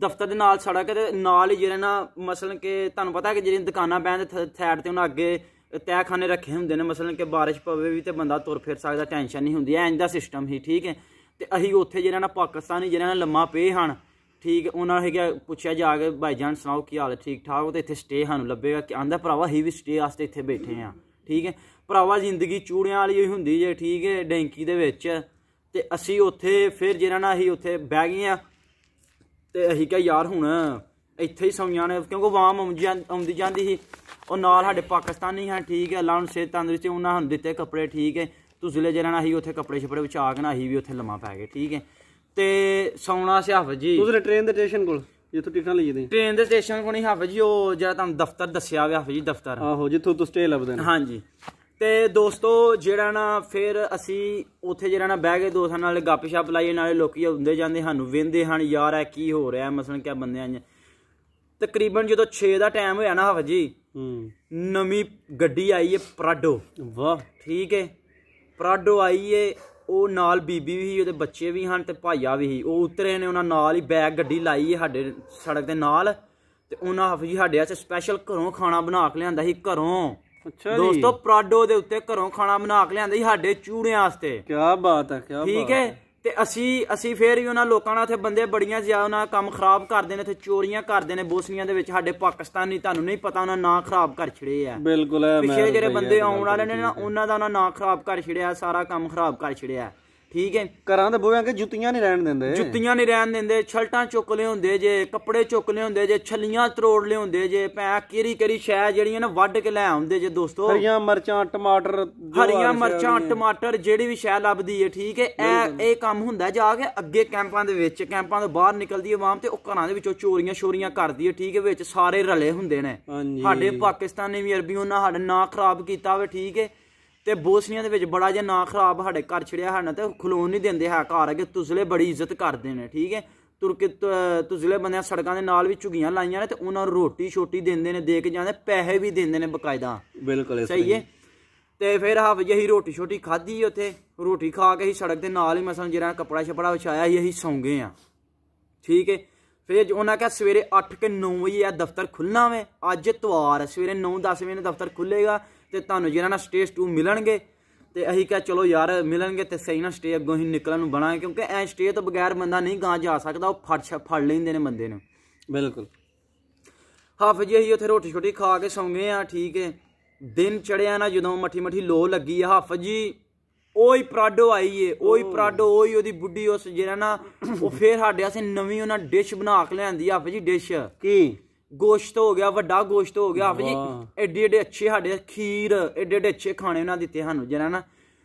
Speaker 2: ਦਫ਼ਤਰ ਦੇ ਨਾਲ ਸੜਕ ਹੈ ਤੇ ਨਾਲ ਹੀ ਜਿਹੜਾ ਨਾ ਮਸਲਨ ਕਿ ਤੁਹਾਨੂੰ ਪਤਾ ਕਿ ਜਿਹੜੀਆਂ ਦੁਕਾਨਾਂ ਪੈਣ ਤੇ ਤੇ ਉਹਨਾਂ ਅੱਗੇ ਤੈਖਾਨੇ ਰੱਖੇ ਹੁੰਦੇ ਨੇ ਮਸਲਨ ਕਿ ਬਾਰਿਸ਼ ਪਵੇ ਵੀ ਤੇ ਬੰਦਾ ਤੁਰ ਫਿਰ ਸਕਦਾ ਟੈਨਸ਼ਨ ਨਹੀਂ ਹੁੰਦੀ ਐਂ ਦਾ ਸਿਸਟਮ ਹੀ ਠੀਕ ਹੈ ਤੇ ਅਸੀਂ ਉੱਥੇ ਜਿਹੜਾ ਨਾ ਪਾਕਿਸਤਾਨੀ ਜਿਹੜਾ ਨਾ ਲੰਮਾ ਪਏ ਹਨ ਠੀਕ ਉਹਨਾਂ ਨੇ ਕਿਹਾ ਪੁੱਛਿਆ ਜਾ ਕੇ ਭਾਈ ਜਾਨ ਸੁਣਾਓ ਕੀ ਹਾਲ ਠੀਕ ਠਾਕ ਉਹ ਤੇ ਇੱਥੇ ਸਟੇ ਸਾਨੂੰ ਲੱਭੇਗਾ ਕਿ ਆਂਦਾ ਭਰਾਵਾ ਹੀ ਵੀ ਸਟੇ ਵਾਸਤੇ ਇੱਥੇ ਬੈਠੇ ਆ ਠੀਕ ਹੈ ਭਰਾਵਾ ਜ਼ਿੰਦਗੀ ਚੂੜਿਆਂ ਵਾਲੀ ਹੀ ਹੁੰਦੀ ਜੇ ਠੀਕ ਹੈ ਡੈਂਕੀ ਦੇ ਵਿੱਚ ਤੇ ਅਸੀਂ ਉੱਥੇ ਫਿਰ ਜਿਹਨਾਂ ਨਾਲ ਅਸੀਂ ਉੱਥੇ ਬਹਿ ਗਏ ਆ ਤੇ ਅਸੀਂ ਕਿਹਾ ਯਾਰ ਹੁਣ ਇੱਥੇ ਹੀ ਸੌਂ ਨੇ ਕਿਉਂਕਿ ਵਾਮ ਆਉਂਦੀ ਜਾਂਦੀ ਸੀ ਉਹ ਨਾਲ ਸਾਡੇ ਪਾਕਿਸਤਾਨੀ ਹਨ ਠੀਕ ਹੈ ਅੱਲਾ ਨੂੰ ਸਿਹਤ ਤੰਦਰੁਸਤੀ ਉਹਨਾਂ ਨੂੰ ਦਿੱਤੇ ਕੱਪੜੇ ਠੀਕ ਹੈ ਤੁਸਲੇ ਜਿਹਨਾਂ ਨਾਲ ਅਸੀਂ ਉੱਥੇ ਕੱਪੜੇ ਛਪੜੇ ਆ ਕੇ ਨਾ ਅਸੀਂ ਵੀ ਉੱਥੇ ਲੰਮਾ ਪੈ ਗਏ ਠੀਕ ਹੈ ਤੇ ਸੌਣਾ ਸਿਆਫ
Speaker 1: ਜੀ ਤੁਸੀਂ ਟ੍ਰੇਨ ਦੇ ਸਟੇਸ਼ਨ ਕੋਲ ਜਿੱਥੋਂ ਟਿਕਟਾਂ ਲਈ ਜਾਂਦੇ
Speaker 2: ਟ੍ਰੇਨ ਦੇ ਸਟੇਸ਼ਨ ਕੋਣੀ ਹਾਫੇ ਜੀ ਉਹ ਜਿਹੜਾ ਤੁਹਾਨੂੰ ਦਫ਼ਤਰ ਦੱਸਿਆ ਹੋਇਆ ਹਾਫੇ ਜੀ ਦਫ਼ਤਰ ਆਹੋ ਜਿੱਥੋਂ ਤੁਸੀਂ ਸਟੇ ਲੱਭਦੇ ਨੇ ਹਾਂਜੀ ਤੇ ਦੋਸਤੋ ਜਿਹੜਾ ਨਾ ਫਿਰ ਅਸੀਂ ਉੱਥੇ ਜਿਹੜਾ ਨਾ ਬਹਿ ਕੇ ਦੋਸਤਾਂ ਨਾਲ ਗੱਪ ਸ਼ਾਪ ਲਾਈਏ ਨਾਲੇ ਲੋਕੀ ਹੁੰਦੇ ਜਾਂਦੇ ਸਾਨੂੰ ਵਿੰਦੇ ਹਨ ਯਾਰ ਐ ਕੀ ਹੋ ਰਿਹਾ ਮਸਲਨ ਕਿਆ ਬੰਦੇ ਆਂ ਤਕਰੀਬਨ ਜਦੋਂ 6 ਦਾ ਟਾਈਮ ਹੋਇਆ ਨਾ ਹਾਫੇ ਜੀ ਨਵੀਂ ਗੱਡੀ ਆਈ ਏ ਪ੍ਰਾਡੋ ਵਾਹ ਠੀਕ ਏ ਪ੍ਰਾਡੋ ਆਈ ਏ ਉਹ ਨਾਲ ਬੀਬੀ ਵੀ ਸੀ ਉਹਦੇ ਬੱਚੇ ਵੀ ਹਨ ਤੇ ਭਾਈਆ ਵੀ ਸੀ ਉਹ ਉਤਰੇ ਨੇ ਉਹਨਾਂ ਨਾਲ ਹੀ ਬੈਗ ਗੱਡੀ ਲਾਈ ਹੈ ਸਾਡੇ ਸੜਕ ਦੇ ਨਾਲ ਤੇ ਉਹਨਾਂ ਹਫੀ ਸਾਡੇ ਆਸੇ ਸਪੈਸ਼ਲ ਘਰੋਂ ਖਾਣਾ ਬਣਾ ਕੇ ਲਿਆਂਦਾ ਸੀ ਘਰੋਂ ਅੱਛਾ ਜੀ ਦੋਸਤੋ ਪ੍ਰਾਡੋ ਦੇ ਉੱਤੇ ਘਰੋਂ ਖਾਣਾ ਬਣਾ ਕੇ ਲਿਆਂਦਾ ਸੀ ਸਾਡੇ ਚੂੜਿਆਂ ਵਾਸਤੇ
Speaker 1: ਕੀ ਬਾਤ ਹੈ ਕੀ ਬਾਤ ਠੀਕ ਹੈ
Speaker 2: ਤੇ ਅਸੀਂ ਅਸੀਂ ਫੇਰ ਵੀ ਉਹਨਾਂ ਲੋਕਾਂ ਨਾਲ ਇੱਥੇ ਬੰਦੇ ਬੜੀਆਂ ਜ਼ਿਆਦਾ ਉਹਨਾਂ ਕੰਮ ਖਰਾਬ ਕਰਦੇ ਨੇ ਇੱਥੇ ਚੋਰੀਆਂ ਕਰਦੇ ਨੇ ਬੋਸਨੀਆਂ ਦੇ ਵਿੱਚ ਸਾਡੇ ਪਾਕਿਸਤਾਨੀ ਤੁਹਾਨੂੰ ਨਹੀਂ ਪਤਾ ਉਹਨਾਂ ਨਾਂ ਖਰਾਬ ਕਰ ਛੜੇ ਆ ਬਿਲਕੁਲ ਹੈ ਪਿਛੇ ਜਿਹੜੇ ਬੰਦੇ ਆਉਣ ਵਾਲੇ ਨੇ ਨਾ ਉਹਨਾਂ ਦਾ ਉਹਨਾਂ ਨਾਂ ਖਰਾਬ ਕਰ ਛੜਿਆ ਸਾਰਾ ਕੰਮ ਖਰਾਬ ਕਰ ਛੜਿਆ ਠੀਕ ਹੈ
Speaker 1: ਘਰਾਂ ਦੇ ਬੋਹਾਂ ਕੇ ਜੁੱਤੀਆਂ ਨਹੀਂ ਰਹਿਣ ਦਿੰਦੇ ਜੁੱਤੀਆਂ
Speaker 2: ਨਹੀਂ ਰਹਿਣ ਦਿੰਦੇ ਛਲਟਾਂ ਚੁੱਕ ਲਏ ਹੁੰਦੇ ਜੇ ਕੱਪੜੇ ਚੁੱਕ ਲਏ ਹੁੰਦੇ ਜੇ ਛਲੀਆਂ ਤਰੋੜ ਲਏ ਹੁੰਦੇ ਜੇ ਭੈ ਕਿਰੀ ਕਿਰੀ ਸ਼ੈ ਜਿਹੜੀਆਂ ਨਾ ਵੱਢ ਕੇ ਲੈ ਆਉਂਦੇ ਜੇ ਦੋਸਤੋ ਹਰੀਆਂ ਮਰਚਾਂ ਟਮਾਟਰ ਹਰੀਆਂ ਮਰਚਾਂ ਟਮਾਟਰ ਜਿਹੜੀ ਵੀ ਸ਼ੈ ਲੱਭਦੀ ਹੈ ਠੀਕ ਹੈ ਇਹ ਇਹ ਕੰਮ ਹੁੰਦਾ ਜਾ ਕੇ ਅੱਗੇ ਕੈਂਪਾਂ ਦੇ ਵਿੱਚ ਕੈਂਪਾਂ ਤੋਂ ਬਾਹਰ ਨਿਕਲਦੀ ਆਵਾਮ ਤੇ ਉਹ ਘਰਾਂ ਦੇ ਵਿੱਚੋਂ ਚੋਰੀਆਂ ਸ਼ੋਰੀਆਂ ਕਰਦੀ ਹੈ ਠੀਕ ਹੈ ਵਿੱਚ ਸਾਰੇ ਰਲੇ ਹੁੰਦੇ ਨੇ ਸਾਡੇ ਪਾਕਿਸਤਾਨੀ ਵੀ ਅਰਬੀ ਉਹਨਾਂ ਸਾਡਾ ਨਾਂ ਖਰਾਬ ਕੀਤਾ ਹੋਵੇ ਠੀਕ ਹੈ ਤੇ ਬੋਸਨੀਆ ਦੇ ਵਿੱਚ ਬੜਾ ਜਿਹਾ ਨਾਂ ਖਰਾਬ ਸਾਡੇ ਘਰ ਛੜਿਆ ਹਨ ਤੇ ਖਲੋਣ ਨਹੀਂ ਦਿੰਦੇ ਹੈ ਘਰ ਅਗੇ ਤੁਸਲੇ ਬੜੀ ਇੱਜ਼ਤ ਕਰਦੇ ਨੇ ਠੀਕ ਹੈ ਤੁਰਕ ਤੁਸਲੇ ਬੰਦਿਆਂ ਸੜਕਾਂ ਦੇ ਨਾਲ ਵੀ ਝੁਗੀਆਂ ਲਾਈਆਂ ਨੇ ਤੇ ਉਹਨਾਂ ਨੂੰ ਰੋਟੀ ਛੋਟੀ ਦਿੰਦੇ ਨੇ ਦੇ ਕੇ ਜਾਂਦੇ ਪੈਸੇ ਵੀ ਦਿੰਦੇ ਨੇ ਬਕਾਇਦਾ
Speaker 1: ਬਿਲਕੁਲ ਸਹੀ ਹੈ
Speaker 2: ਤੇ ਫਿਰ ਹਾਫ ਜਹੀ ਰੋਟੀ ਛੋਟੀ ਖਾਧੀ ਉੱਥੇ ਰੋਟੀ ਖਾ ਕੇ ਹੀ ਸੜਕ ਦੇ ਨਾਲ ਹੀ ਮਸਲ ਜਿਹੜਾ ਕਪੜਾ ਛਪੜਾ ਵਿਛਾਇਆ ਹੀ ਅਸੀਂ ਸੌਂ ਗਏ ਆ ਠੀਕ ਹੈ ਫਿਰ ਉਹਨਾਂ ਕਹਾ ਸਵੇਰੇ 8 ਕੇ 9 ਵਜੇ ਇਹ ਦਫ਼ਤਰ ਖੁੱਲਣਾ ਵੇ ਅੱਜ ਤਵਾਰ ਸਵੇਰੇ 9 10 ਵਜੇ ਨੂੰ ਦਫ਼ਤਰ ਖੁੱਲੇਗਾ ਤੇ ਤੁਹਾਨੂੰ ਜਿਹਨਾਂ ਨਾਲ ਸਟੇਜ 2 ਮਿਲਣਗੇ ਤੇ ਅਸੀਂ ਕਿਹਾ ਚਲੋ ਯਾਰ ਮਿਲਣਗੇ ਤੇ ਸਹੀ ਨਾ ਸਟੇ ਅੱਗੋਂ ਹੀ ਨਿਕਲਣ ਨੂੰ ਬਣਾਏ ਕਿਉਂਕਿ ਐ ਸਟੇ ਤੋਂ ਬਗੈਰ ਬੰਦਾ ਨਹੀਂ ਗਾਂ ਜਾ ਸਕਦਾ ਉਹ ਫੜ ਫੜ ਲੈਂਦੇ ਨੇ ਬੰਦੇ ਨੂੰ ਬਿਲਕੁਲ ਹਾਫਿਜ ਜੀ ਅਸੀਂ ਉੱਥੇ ਰੋਟੀ ਛੋਟੀ ਖਾ ਕੇ ਸੌਂਗੇ ਆ ਠੀਕ ਹੈ ਦਿਨ ਚੜਿਆ ਨਾ ਜਦੋਂ ਮੱਠੀ ਮੱਠੀ ਲੋ ਲੱਗੀ ਆ ਹਾਫਿਜ ਜੀ ਉਹੀ ਪ੍ਰਾਡੋ ਆਈ ਏ ਉਹੀ ਪ੍ਰਾਡੋ ਉਹੀ ਉਹਦੀ ਬੁੱਢੀ ਉਸ ਜਿਹੜਾ ਨਾ ਉਹ ਫੇਰ ਸਾਡੇ ਆਸੇ ਨਵੀਂ ਉਹਨਾਂ ਡਿਸ਼ ਬਣਾ ਕੇ ਲਿਆਂਦੀ ਹਾਫਿਜ ਜੀ ਡਿਸ਼ ਕੀ ਗੋਸ਼ਤ ਹੋ ਗਿਆ ਵੱਡਾ ਗੋਸ਼ਤ ਹੋ ਗਿਆ ਆਪ ਜੀ ਐਡੇ ਐਡੇ ਅੱਛੇ ਸਾਡੇ ਖੀਰ ਐਡੇ ਐਡੇ ਅੱਛੇ ਖਾਣੇ ਉਹਨਾਂ ਦਿੱਤੇ ਸਾਨੂੰ ਜਿਹੜਾ ਨਾ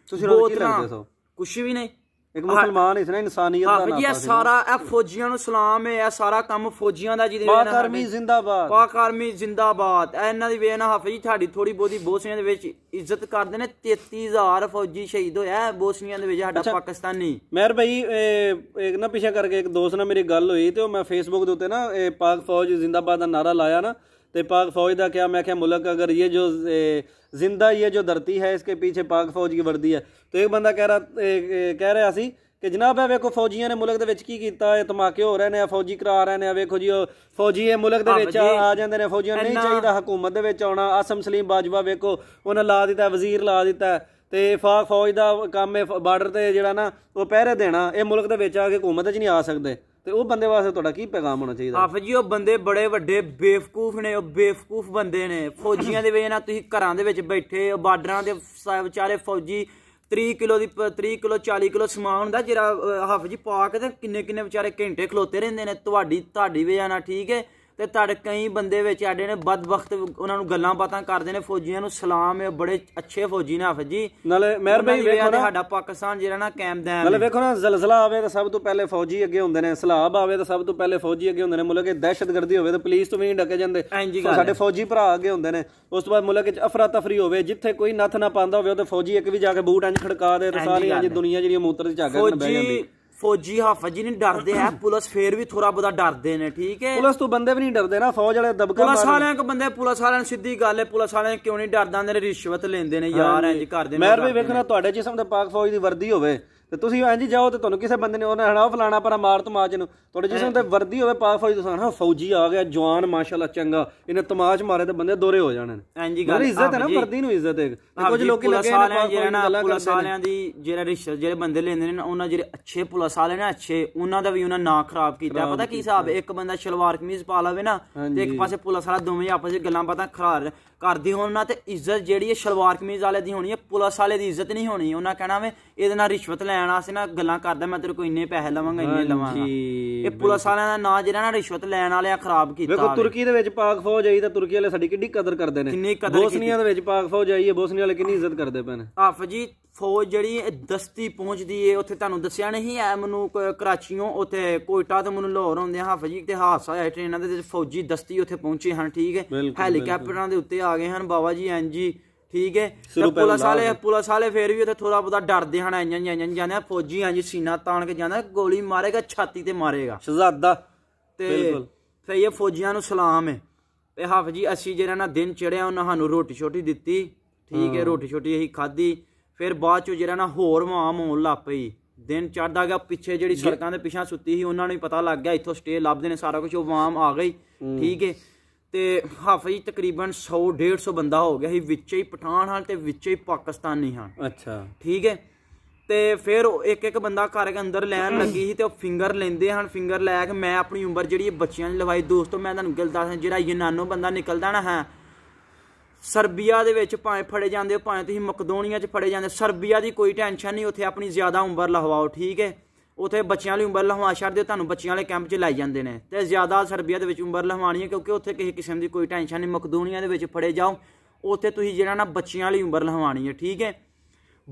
Speaker 2: ਤੁਸੀਂ ਰੋਟੀ ਲੈਂਦੇ ਸੋ
Speaker 1: ਕੁਛ ਵੀ ਨਹੀਂ ਇੱਕ ਮੁਸਲਮਾਨ ਇਸ ਨੇ ਇਨਸਾਨੀਅਤ ਦਾ ਨਾਮ ਇਹ ਸਾਰਾ
Speaker 2: ਇਹ ਫੌਜੀਆਂ ਨੂੰ ਸਲਾਮ ਹੈ ਇਹ ਸਾਰਾ ਕੰਮ ਫੌਜੀਆਂ ਦਾ ਜਿਹਦੇ ਨਾਲ ਪਾਕ ਆਰਮੀ ਜ਼ਿੰਦਾਬਾਦ ਪਾਕ ਆਰਮੀ ਜ਼ਿੰਦਾਬਾਦ ਇਹਨਾਂ ਦੀ ਵੇਨਾ ਨਾ ਜੀ ਤੁਹਾਡੀ ਥੋੜੀ ਬੋਦੀ ਬੋਸਨੀਆ ਦੇ ਵਿੱਚ ਇੱਜ਼ਤ ਕਰਦੇ ਨੇ 33000 ਫੌਜੀ ਸ਼ਹੀਦ ਹੋਇਆ ਬੋਸਨੀਆ ਦੇ ਵਿੱਚ ਸਾਡਾ ਪਾਕਿਸਤਾਨੀ
Speaker 1: ਮਹਿਰ ਭਾਈ ਇੱਕ ਨਾ ਪਿਛਾ ਕਰਕੇ ਇੱਕ ਦੋਸਤ ਨਾਲ ਮੇਰੀ ਗੱਲ ਹੋਈ ਤੇ ਉਹ ਮੈਂ ਫੇਸਬੁੱਕ ਦੇ ਉੱਤੇ ਨਾ ਇਹ ਪਾਕ ਫੌਜ ਜ਼ਿੰਦਾਬਾਦ ਦਾ ਨਾਰਾ ਲਾਇਆ ਨਾ ਤੇ ਪਾਕ ਫੌਜ ਦਾ ਕਿਹਾ ਮੈਂ ਕਿਹਾ ਮੁਲਕ ਅਗਰ ਇਹ ਜੋ ਜ਼ਿੰਦਾ ਇਹ ਜੋ ਧਰਤੀ ਹੈ ਇਸਕੇ ਪਿੱਛੇ ਪਾਕ ਫੌਜ ਕੀ ਵਰਦੀ ਹੈ ਤੇ ਇੱਕ ਬੰਦਾ ਕਹਿ ਰਿਹਾ ਕਹਿ ਰਿਹਾ ਸੀ ਕਿ ਜਨਾਬ ਇਹ ਵੇਖੋ ਫੌਜੀਆਂ ਨੇ ਮੁਲਕ ਦੇ ਵਿੱਚ ਕੀ ਕੀਤਾ ਹੈ ਧਮਾਕੇ ਹੋ ਰਹੇ ਨੇ ਫੌਜੀ ਕਰਾ ਰਹੇ ਨੇ ਵੇਖੋ ਜੀ ਉਹ ਫੌਜੀ ਇਹ ਮੁਲਕ ਦੇ ਵਿੱਚ ਆ ਜਾਂਦੇ ਨੇ ਫੌਜੀਆਂ ਨਹੀਂ ਚਾਹੀਦਾ ਹਕੂਮਤ ਦੇ ਵਿੱਚ ਆਉਣਾ ਆਸਮ ਸਲੀਮ ਬਾਜਵਾ ਵੇਖੋ ਉਹਨਾਂ ਲਾ ਦਿੱਤਾ ਵਜ਼ੀਰ ਲਾ ਦਿੱਤਾ ਤੇ ਫਾਕ ਫੌਜ ਦਾ ਕੰਮ ਹੈ ਬਾਰਡਰ ਤੇ ਜਿਹੜਾ ਨਾ ਉਹ ਪਹਿਰੇ ਦੇਣਾ ਇਹ ਮੁਲਕ ਦੇ ਵਿੱਚ ਆ ਕੇ ਹਕੂਮਤ 'ਚ ਨਹੀਂ ਆ ਸਕਦੇ ਤੇ ਉਹ ਬੰਦੇ ਵਾਸਤੇ ਤੁਹਾਡਾ ਕੀ ਪੈਗਾਮ ਹੋਣਾ ਚਾਹੀਦਾ ਆਫ ਜੀ ਉਹ ਬੰਦੇ ਬੜੇ ਵੱਡੇ ਬੇਵਕੂਫ ਨੇ ਉਹ ਬੇਵਕੂਫ ਬੰਦੇ ਨੇ ਫੌਜੀਆਂ ਦੇ ਵਜ੍ਹਾ
Speaker 2: ਨਾਲ ਤੁਸੀਂ ਘਰਾਂ ਦੇ ਵਿੱਚ ਬੈਠੇ ਉਹ ਬਾਰਡਰਾਂ ਦੇ ਵਿਚਾਰੇ ਫੌਜੀ 30 ਕਿਲੋ ਦੀ 30 ਕਿਲੋ 40 ਕਿਲੋ ਸਮਾਨ ਹੁੰਦਾ ਜਿਹੜਾ ਹਾਫ ਜੀ ਪਾ ਕੇ ਤੇ ਕਿੰਨੇ ਕਿੰਨੇ ਵਿਚਾਰੇ ਘੰਟੇ ਖਲੋਤੇ ਰਹਿੰਦੇ ਨੇ ਤੁਹਾਡੀ ਤੁਹਾਡੀ ਵਜ੍ਹਾ ਨਾਲ ਠੀਕ ਹੈ ਤੇ ਤੁਹਾਡੇ ਕਈ ਬੰਦੇ ਵਿੱਚ ਆਡੇ ਨੇ ਬਦਬਖਤ ਉਹਨਾਂ ਨੂੰ ਗੱਲਾਂ ਬਾਤਾਂ ਕਰਦੇ ਨੇ ਫੌਜੀਆਂ ਨੂੰ ਸਲਾਮ ਹੈ ਬੜੇ ਅੱਛੇ ਫੌਜੀ ਨੇ ਹਫਜੀ ਜੀ ਨਾਲੇ ਮਿਹਰਬਾਨੀ ਵੇਖੋ ਨਾ ਸਾਡਾ ਪਾਕਿਸਤਾਨ ਜਿਹੜਾ ਨਾ ਕਾਇਮ
Speaker 1: ਦਾ ਨਾਲੇ ਵੇਖੋ ਨਾ ਜ਼ਲਜ਼ਲਾ ਆਵੇ ਤਾਂ ਸਭ ਤੋਂ ਪਹਿਲੇ ਫੌਜੀ ਅੱਗੇ ਹੁੰਦੇ ਨੇ ਸਲਾਬ ਆਵੇ ਤਾਂ ਸਭ ਤੋਂ ਪਹਿਲੇ ਫੌਜੀ ਅੱਗੇ ਹੁੰਦੇ ਨੇ ਮੁਲਕ ਇਹ ਦਹਿਸ਼ਤਗਰਦੀ ਹੋਵੇ ਤਾਂ ਪੁਲਿਸ ਤੋਂ ਵੀ ਡੱਕੇ ਜਾਂਦੇ ਸਾਡੇ ਫੌਜੀ ਭਰਾ ਅੱਗੇ ਹੁੰਦੇ ਨੇ ਉਸ ਤੋਂ ਬਾਅਦ ਮੁਲਕ 'ਚ ਅਫਰਾ ਤਫਰੀ ਹੋਵੇ ਜਿੱਥੇ ਕੋਈ ਨੱਥ ਨਾ ਪਾਉਂਦਾ ਹੋਵੇ ਉਹ ਤਾਂ ਫੌਜੀ ਇੱਕ ਵੀ ਜਾ ਕੇ ਬੂਟ ਇੰਜ ਖੜਕਾ ਦੇ ਤਾਂ ਸਾਰੀ ਇੰਜ ਦੁਨੀਆ ਜਿਹੜੀ ਮੂਤਰ ਦੀ ਝਾਗ ਕਰਨ ਬਹਿ ਜਾਂਦੀ ਫੌਜੀ ਹਾਫਜ ਨਹੀਂ ਡਰਦੇ ਐ ਪੁਲਿਸ ਫੇਰ ਵੀ ਥੋੜਾ ਬੋਦਾ ਡਰਦੇ ਨੇ ਠੀਕ ਹੈ ਪੁਲਿਸ ਤੋਂ ਬੰਦੇ ਵੀ ਨਹੀਂ ਡਰਦੇ ਨਾ ਫੌਜ ਵਾਲੇ ਦਬਕਾ ਪੁਲਿਸ ਵਾਲਿਆਂ
Speaker 2: ਕੋ ਬੰਦੇ ਪੁਲਿਸ ਵਾਲਿਆਂ ਨੂੰ ਸਿੱਧੀ ਗੱਲ ਹੈ ਪੁਲਿਸ ਵਾਲਿਆਂ ਕਿਉਂ ਨਹੀਂ ਡਰਦਾ ਨੇ ਰਿਸ਼ਵਤ ਲੈਂਦੇ ਨੇ ਯਾਰ ਇੰਜ ਕਰਦੇ ਨੇ ਮੈਂ ਵੀ ਵੇਖਣਾ
Speaker 1: ਤੁਹਾਡੇ ਜਿਸਮ ਦੇ ਪਾਕ ਫੌਜ ਦੀ ਵਰਦੀ ਹੋਵੇ ਤੇ ਤੁਸੀਂ ਇੰਜ ਜਾਓ ਤੇ ਤੁਹਾਨੂੰ ਕਿਸੇ ਬੰਦੇ ਨੇ ਉਹਨਾਂ ਹਣਾ ਫਲਾਣਾ ਪਰ ਮਾਰ ਤਮਾਜ ਨੂੰ ਤੁਹਾਡੇ ਜਿਸ ਨੂੰ ਤੇ ਵਰਦੀ ਹੋਵੇ ਪਾ ਫੌਜੀ ਤੁਸੀਂ ਹਣਾ ਫੌਜੀ ਆ ਗਿਆ ਜਵਾਨ ਮਾਸ਼ਾਅੱਲਾ ਚੰਗਾ ਇਹਨੇ ਤਮਾਜ ਮਾਰੇ ਤੇ ਬੰਦੇ ਦੋਰੇ ਹੋ ਜਾਣੇ ਨੇ ਇੰਜੀ ਗੱਲ ਇੱਜ਼ਤ ਹੈ ਨਾ ਵਰਦੀ ਨੂੰ ਇੱਜ਼ਤ ਹੈ ਤੇ ਕੁਝ ਲੋਕੀ ਲੱਗੇ ਨੇ ਜਿਹੜਾ ਨਾ ਪੁਲਿਸ ਵਾਲਿਆਂ ਦੀ ਜਿਹੜਾ ਰਿਸ਼ਤ ਜਿਹੜੇ
Speaker 2: ਬੰਦੇ ਲੈਂਦੇ ਨੇ ਉਹਨਾਂ ਜਿਹੜੇ ਅੱਛੇ ਪੁਲਿਸ ਵਾਲੇ ਨੇ ਅੱਛੇ ਉਹਨਾਂ ਦਾ ਵੀ ਉਹਨਾਂ ਨਾਂ ਖਰਾਬ ਕੀਤਾ ਪਤਾ ਕੀ ਹਿਸਾਬ ਇੱਕ ਬੰਦਾ ਸ਼ਲਵਾਰ ਕਮੀਜ਼ ਪਾ ਲਵੇ ਨਾ ਤੇ ਇੱਕ ਪਾਸੇ ਪੁਲਿਸ ਵਾਲਾ ਦੋਵੇਂ ਆਪਸ ਵਿੱਚ ਗੱਲਾਂ ਬਾਤਾਂ ਖਰਾਰ ਕਰਦੇ ਹੋਣ ਨਾ ਤੇ ਇੱਜ਼ਤ ਜਿਹੜੀ ਹੈ ਸ਼ਲਵਾਰ ਕਮੀਜ਼ ਵਾਲੇ ਦੀ ਹੋਣੀ ਹੈ ਪੁਲਿਸ ਵਾਲੇ ਦੀ ਇੱਜ਼ਤ ਨਹੀਂ ਹੋਣੀ ਉਹਨਾਂ ਕਹਿਣਾ ਵੇ ਇਹਦੇ ਨਾਲ ਰਿਸ਼ਵਤ ਲੈ ਲੈਣ ਆਸੇ ਨਾ ਗੱਲਾਂ ਕਰਦਾ ਮੈਂ ਤੇਰੇ ਕੋ ਇੰਨੇ ਪੈਸੇ ਲਵਾਂਗਾ ਇੰਨੇ ਲਵਾਂਗਾ
Speaker 1: ਇਹ
Speaker 2: ਪੁਲਿਸ ਵਾਲਿਆਂ ਦਾ ਨਾਂ ਜਿਹੜਾ ਨਾ ਰਿਸ਼ਵਤ ਲੈਣ ਵਾਲਿਆ ਖਰਾਬ ਕੀਤਾ ਵੇਖੋ ਤੁਰਕੀ
Speaker 1: ਦੇ ਵਿੱਚ ਪਾਕ ਫੌਜ ਆਈ ਤਾਂ ਤੁਰਕੀ ਵਾਲੇ ਸਾਡੀ ਕਿੰਨੀ ਕਦਰ ਕਰਦੇ ਨੇ ਕਿੰਨੀ ਕਦਰ ਬੋਸਨੀਆ ਦੇ ਵਿੱਚ ਪਾਕ ਫੌਜ ਆਈ ਹੈ ਬੋਸਨੀਆ ਵਾਲੇ ਕਿੰਨੀ ਇੱਜ਼ਤ ਕਰਦੇ ਪੈਣ
Speaker 2: ਆਫ ਜੀ ਫੌਜ ਜਿਹੜੀ ਦਸਤੀ ਪਹੁੰਚਦੀ ਏ ਉੱਥੇ ਤੁਹਾਨੂੰ ਦੱਸਿਆ ਨਹੀਂ ਐ ਮੈਨੂੰ ਕਰਾਚੀੋਂ ਉੱਥੇ ਕੋਇਟਾ ਤੋਂ ਮੈਨੂੰ ਲਾਹੌਰ ਆਉਂਦੇ ਹਾਫ ਹਫਜੀ ਤੇ ਹਾਦਸਾ ਹੋਇਆ ਟ੍ਰੇਨਾਂ ਦੇ ਵਿੱਚ ਫੌਜੀ ਦਸਤੀ ਉੱਥੇ ਪਹੁੰਚੇ ਹਨ ਠੀਕ ਹੈ ਹੈਲੀਕਾਪਟਰਾਂ ਦੇ ਉੱਤੇ ਆ ਗਏ ਹਨ ਬਾਬਾ ਜੀ ਐਨਜੀ ਠੀਕ ਹੈ ਤੇ ਪੁਲਿਸ ਵਾਲੇ ਪੁਲਿਸ ਵਾਲੇ ਫੇਰ ਵੀ ਉੱਥੇ ਥੋੜਾ ਬਹੁਤਾ ਡਰਦੇ ਹਨ ਐਂ ਐਂ ਜਾਂਦੇ ਫੌਜੀ ਜੀ ਸੀਨਾ ਤਾਣ ਕੇ ਜਾਂਦਾ ਗੋਲੀ ਮਾਰੇਗਾ ਛਾਤੀ ਤੇ ਮਾਰੇਗਾ ਸ਼ਹਜ਼ਾਦਾ ਤੇ ਫੇ ਇਹ ਫੌਜੀਆਂ ਨੂੰ ਸਲਾਮ ਹੈ ਤੇ ਹਫ ਜੀ ਅਸੀਂ ਜਿਹੜਾ ਨਾ ਦਿਨ ਚੜਿਆ ਉਹਨਾਂ ਸਾਨੂੰ ਰੋਟੀ ਛੋਟੀ ਦਿੱਤੀ ਠੀਕ ਹੈ ਰੋਟੀ ਛੋਟੀ ਅਸੀਂ ਖਾਧੀ ਫਿਰ ਬਾਅਦ ਚ ਜਿਹੜਾ ਨਾ ਹੋਰ ਮਾਮ ਹੋਣ ਲੱਗ ਪਈ ਦਿਨ ਚੜਦਾ ਗਿਆ ਪਿੱਛੇ ਜਿਹੜੀ ਸੜਕਾਂ ਦੇ ਪਿਛਾਂ ਸੁੱਤੀ ਸੀ ਉਹਨਾਂ ਨੂੰ ਪਤਾ ਲੱਗ ਗਿਆ ਇੱਥੋਂ ਸਟੇ ਲੱਭਦੇ ਨੇ ਸਾਰਾ ਕੁਝ ਉਹ ਵਾਮ ਆ ਗਈ ਠੀਕ ਹੈ ਤੇ ਹਫਈ ਤਕਰੀਬਨ 100 150 ਬੰਦਾ ਹੋ ਗਿਆ ਸੀ ਵਿੱਚੇ ਹੀ ਪਠਾਨ ਹਨ ਤੇ ਵਿੱਚੇ ਹੀ ਪਾਕਿਸਤਾਨੀ ਹਨ ਅੱਛਾ ਠੀਕ ਹੈ ਤੇ ਫਿਰ ਇੱਕ ਇੱਕ ਬੰਦਾ ਘਰ ਦੇ ਅੰਦਰ ਲੈਣ ਲੱਗੀ ਸੀ ਤੇ ਉਹ ਫਿੰਗਰ ਲੈਂਦੇ ਹਨ ਫਿੰਗਰ ਲੈ ਕੇ ਮੈਂ ਆਪਣੀ ਉਮਰ ਜਿਹੜੀ ਬੱਚਿਆਂ ਦੀ ਲਵਾਈ ਦੋਸਤੋ ਮੈਂ ਤੁਹਾਨੂੰ ਗੱਲ ਦੱਸਾਂ ਜਿਹੜਾ ਯਨਾਨੋ ਬੰਦਾ ਨਿਕਲਦਾ ਨਾ ਹੈ ਸਰਬੀਆ ਦੇ ਵਿੱਚ ਭਾਵੇਂ ਫੜੇ ਜਾਂਦੇ ਹੋ ਭਾਵੇਂ ਤੁਸੀਂ ਮਕਦੋਨੀਆ 'ਚ ਫੜੇ ਜਾਂਦੇ ਸਰਬੀਆ ਦੀ ਕੋਈ ਟੈਨਸ਼ਨ ਨਹੀਂ ਉੱਥੇ ਆਪਣੀ ਜ਼ਿਆਦਾ ਉਮਰ ਲਹਵਾਓ ਠੀਕ ਹੈ ਉਥੇ ਬੱਚਿਆਂ ਲਈ ਉਮਰ ਲਹਵਾ ਛੱਡਦੇ ਤੁਹਾਨੂੰ ਬੱਚਿਆਂ ਵਾਲੇ ਕੈਂਪ 'ਚ ਲਾਈ ਜਾਂਦੇ ਨੇ ਤੇ ਜ਼ਿਆਦਾ ਸਰਬੀਆ ਦੇ ਵਿੱਚ ਉਮਰ ਲਹਵਾਣੀ ਹੈ ਕਿਉਂਕਿ ਉਥੇ ਕਿਸੇ ਕਿਸਮ ਦੀ ਕੋਈ ਟੈਨਸ਼ਨ ਨਹੀਂ ਮਕਦੂਨੀਆਂ ਦੇ ਵਿੱਚ ਫੜੇ ਜਾਓ ਉਥੇ ਤੁਸੀਂ ਜਿਹੜਾ ਨਾ ਬੱਚਿਆਂ ਲਈ ਉਮਰ ਲਹਵਾਣੀ ਹੈ ਠੀਕ ਹੈ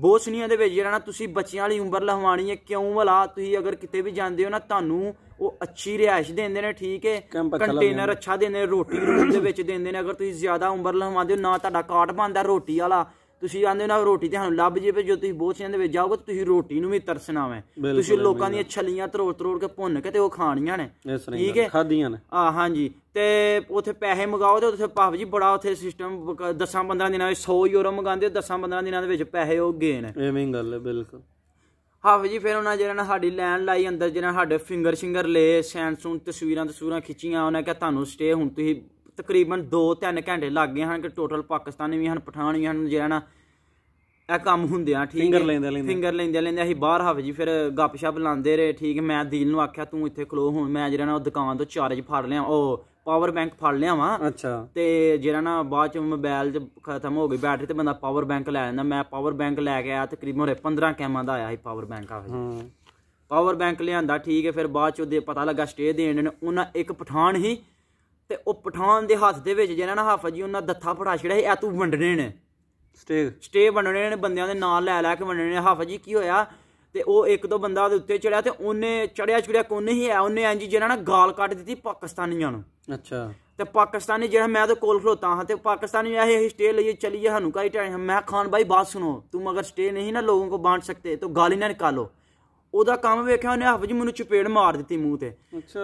Speaker 2: ਬੋਸਨੀਆ ਦੇ ਵਿੱਚ ਜਿਹੜਾ ਨਾ ਤੁਸੀਂ ਬੱਚਿਆਂ ਵਾਲੀ ਉਮਰ ਲਹਵਾਣੀ ਹੈ ਕਿਉਂ ਭਲਾ ਤੁਸੀਂ ਅਗਰ ਕਿਤੇ ਵੀ ਜਾਂਦੇ ਹੋ ਨਾ ਤੁਹਾਨੂੰ ਉਹ ਅੱਛੀ ਰਿਹਾਇਸ਼ ਦਿੰਦੇ ਨੇ ਠੀਕ ਹੈ ਕੰਟੇਨਰ ਅੱਛਾ ਦਿੰਦੇ ਨੇ ਰੋਟੀ ਰੂਮ ਦੇ ਵਿੱਚ ਦਿੰਦੇ ਨੇ ਅਗਰ ਤੁਸੀਂ ਜ਼ਿਆਦਾ ਉਮਰ ਲਹਵਾਉਂਦੇ ਹੋ ਨਾ ਤੁਹਾਡਾ ਕਾਰਡ ਬਣਦਾ ਰੋਟੀ ਵਾਲਾ ਤੁਸੀਂ ਆਂਦੇ ਨਾ ਰੋਟੀ ਤੇ ਸਾਨੂੰ ਲੱਭ ਜੇ ਪਰ ਜਦੋਂ ਤੁਸੀਂ ਬੋਚਿਆਂ ਦੇ ਵਿੱਚ ਜਾਓਗੇ ਤੁਸੀਂ ਰੋਟੀ ਨੂੰ ਵੀ ਤਰਸਣਾ ਵੈ ਤੁਸੀਂ ਲੋਕਾਂ ਦੀਆਂ ਛਲੀਆਂ ਤਰੋੜ ਤਰੋੜ ਕੇ ਭੁੰਨ ਕੇ ਤੇ ਉਹ ਖਾਣੀਆਂ ਨੇ
Speaker 1: ਠੀਕ ਹੈ ਖਾਦੀਆਂ ਨੇ
Speaker 2: ਆ ਹਾਂਜੀ ਤੇ ਉਥੇ ਪੈਸੇ ਮਗਾਓ ਤੇ ਉਥੇ ਪਾਪ ਜੀ ਬੜਾ ਉਥੇ ਸਿਸਟਮ 10-15 ਦਿਨਾਂ ਵਿੱਚ 100 ਯੂਰੋ ਮੰਗਾਉਂਦੇ 10-15 ਦਿਨਾਂ ਦੇ ਵਿੱਚ ਪੈਸੇ ਉਹ ਗਏ ਨੇ
Speaker 1: ਐਵੇਂ ਗੱਲ ਹੈ ਬਿਲਕੁਲ
Speaker 2: ਹਾਂ ਜੀ ਫਿਰ ਉਹਨਾਂ ਜਿਹੜਾ ਨਾ ਸਾਡੀ ਲੈਨ ਲਾਈ ਅੰਦਰ ਜਿਹੜਾ ਸਾਡੇ ਫਿੰਗਰ ਸ਼ਿੰਗਰ ਲਏ ਸੈਂਸੂਨ ਤਸਵੀਰਾਂ ਤਸਵੀਰਾਂ ਖਿੱਚੀਆਂ ਉਹਨਾਂ ਕਿਹਾ ਤੁਹਾਨੂੰ ਸਟੇ ਹੁਣ ਤੁਸੀਂ ਤਕਰੀਬਨ 2-3 ਘੰਟੇ ਲੱਗ ਗਏ ਹਨ ਕਿ ਟੋਟਲ ਪਾਕਿਸਤਾਨੀ ਵੀ ਹਨ ਪਠਾਨ ਵੀ ਹਨ ਨਜਰਾਣਾ ਇਹ ਕੰਮ ਹੁੰਦੇ ਆ ਠੀਕ ਫਿੰਗਰ ਲੈਂਦੇ ਲੈਂਦੇ ਫਿੰਗਰ ਲੈਂਦੇ ਲੈਂਦੇ ਅਸੀਂ ਬਾਹਰ ਹਾਵੇ ਜੀ ਫਿਰ ਗੱਪਸ਼ਪ ਲਾਉਂਦੇ ਰਹੇ ਠੀਕ ਮੈਂ ਦਿਲ ਨੂੰ ਆਖਿਆ ਤੂੰ ਇੱਥੇ ਖਲੋ ਹੁਣ ਮੈਂ ਜਿਹੜਾ ਨਾ ਉਹ ਦੁਕਾਨ ਤੋਂ ਚਾਰਜ ਫੜ ਲਿਆ ਉਹ ਪਾਵਰ ਬੈਂਕ ਫੜ ਲਿਆ ਵਾਂ ਅੱਛਾ ਤੇ ਜਿਹੜਾ ਨਾ ਬਾਅਦ ਚ ਮੋਬਾਈਲ ਚ ਖਤਮ ਹੋ ਗਈ ਬੈਟਰੀ ਤੇ ਬੰਦਾ ਪਾਵਰ ਬੈਂਕ ਲੈ ਜਾਂਦਾ ਮੈਂ ਪਾਵਰ ਬੈਂਕ ਲੈ ਕੇ ਆਇਆ ਤਕਰੀਬਨ ਹੋਰੇ 15 ਕੈਮਾ ਦਾ ਆਇਆ ਸੀ ਪਾਵਰ ਬੈਂਕ ਆ ਹਾਂ ਪਾਵਰ ਬੈਂਕ ਲਿਆਂਦਾ ਠੀਕ ਹੈ ਫਿਰ ਬਾਅਦ ਚ ਉਹਦੇ ਪਤਾ ਲੱਗਾ ਸਟੇ ਦੇਣ ਨੇ ਉਹਨਾਂ ਇੱਕ ਪਠਾਨ ਹੀ ਤੇ ਉਹ ਪਠਾਨ ਦੇ ਹੱਥ ਦੇ ਵਿੱਚ ਜਿਹਨਾਂ ਨੇ ਹਾਫਜ਼ ਜੀ ਉਹਨਾਂ ਦੱਥਾ ਫੜਾ ਛੜਿਆ ਇਹ ਤੂੰ ਵੰਡਣੇ ਨੇ ਸਟੇ ਸਟੇ ਵੰਡਣੇ ਨੇ ਬੰਦਿਆਂ ਦੇ ਨਾਮ ਲੈ ਲੈ ਕੇ ਵੰਡਣੇ ਨੇ ਹਾਫਜ਼ ਜੀ ਕੀ ਹੋਇਆ ਤੇ ਉਹ ਇੱਕ ਦੋ ਬੰਦਾ ਦੇ ਉੱਤੇ ਚੜਿਆ ਤੇ ਉਹਨੇ ਚੜਿਆ ਚੜਿਆ ਕੋਨੇ ਹੀ ਆ ਉਹਨੇ ਇੰਜ ਜਿਹਨਾਂ ਨੇ ਗਾਲ ਕੱਢ ਦਿੱਤੀ ਪਾਕਿਸਤਾਨੀਆਂ ਨੂੰ ਅੱਛਾ ਤੇ ਪਾਕਿਸਤਾਨੀ ਜਿਹੜਾ ਮੈਂ ਤਾਂ ਕੋਲ ਖਲੋਤਾ ਹਾਂ ਤੇ ਪਾਕਿਸਤਾਨੀ ਇਹ ਸਟੇ ਲਈਏ ਚਲੀਏ ਸਾਨੂੰ ਕਾਈ ਟਾਈਮ ਮੈਂ ਖਾਨ ਬਾਈ ਬਾਤ ਸੁਣੋ ਤੂੰ ਮਗਰ ਸਟੇ ਨਹੀਂ ਨਾ ਲੋਕਾਂ ਕੋ ਬਾਂਟ ਸਕਤੇ ਤੋ ਗਾਲੀ ਨਾ ਨਿਕਾਲੋ ਉਹਦਾ ਕੰਮ ਵੇਖਿਆ ਉਹਨੇ ਹਫਜ ਮੈਨੂੰ ਚਪੇੜ ਮਾਰ ਦਿੱਤੀ ਮੂੰਹ ਤੇ ਅੱਛਾ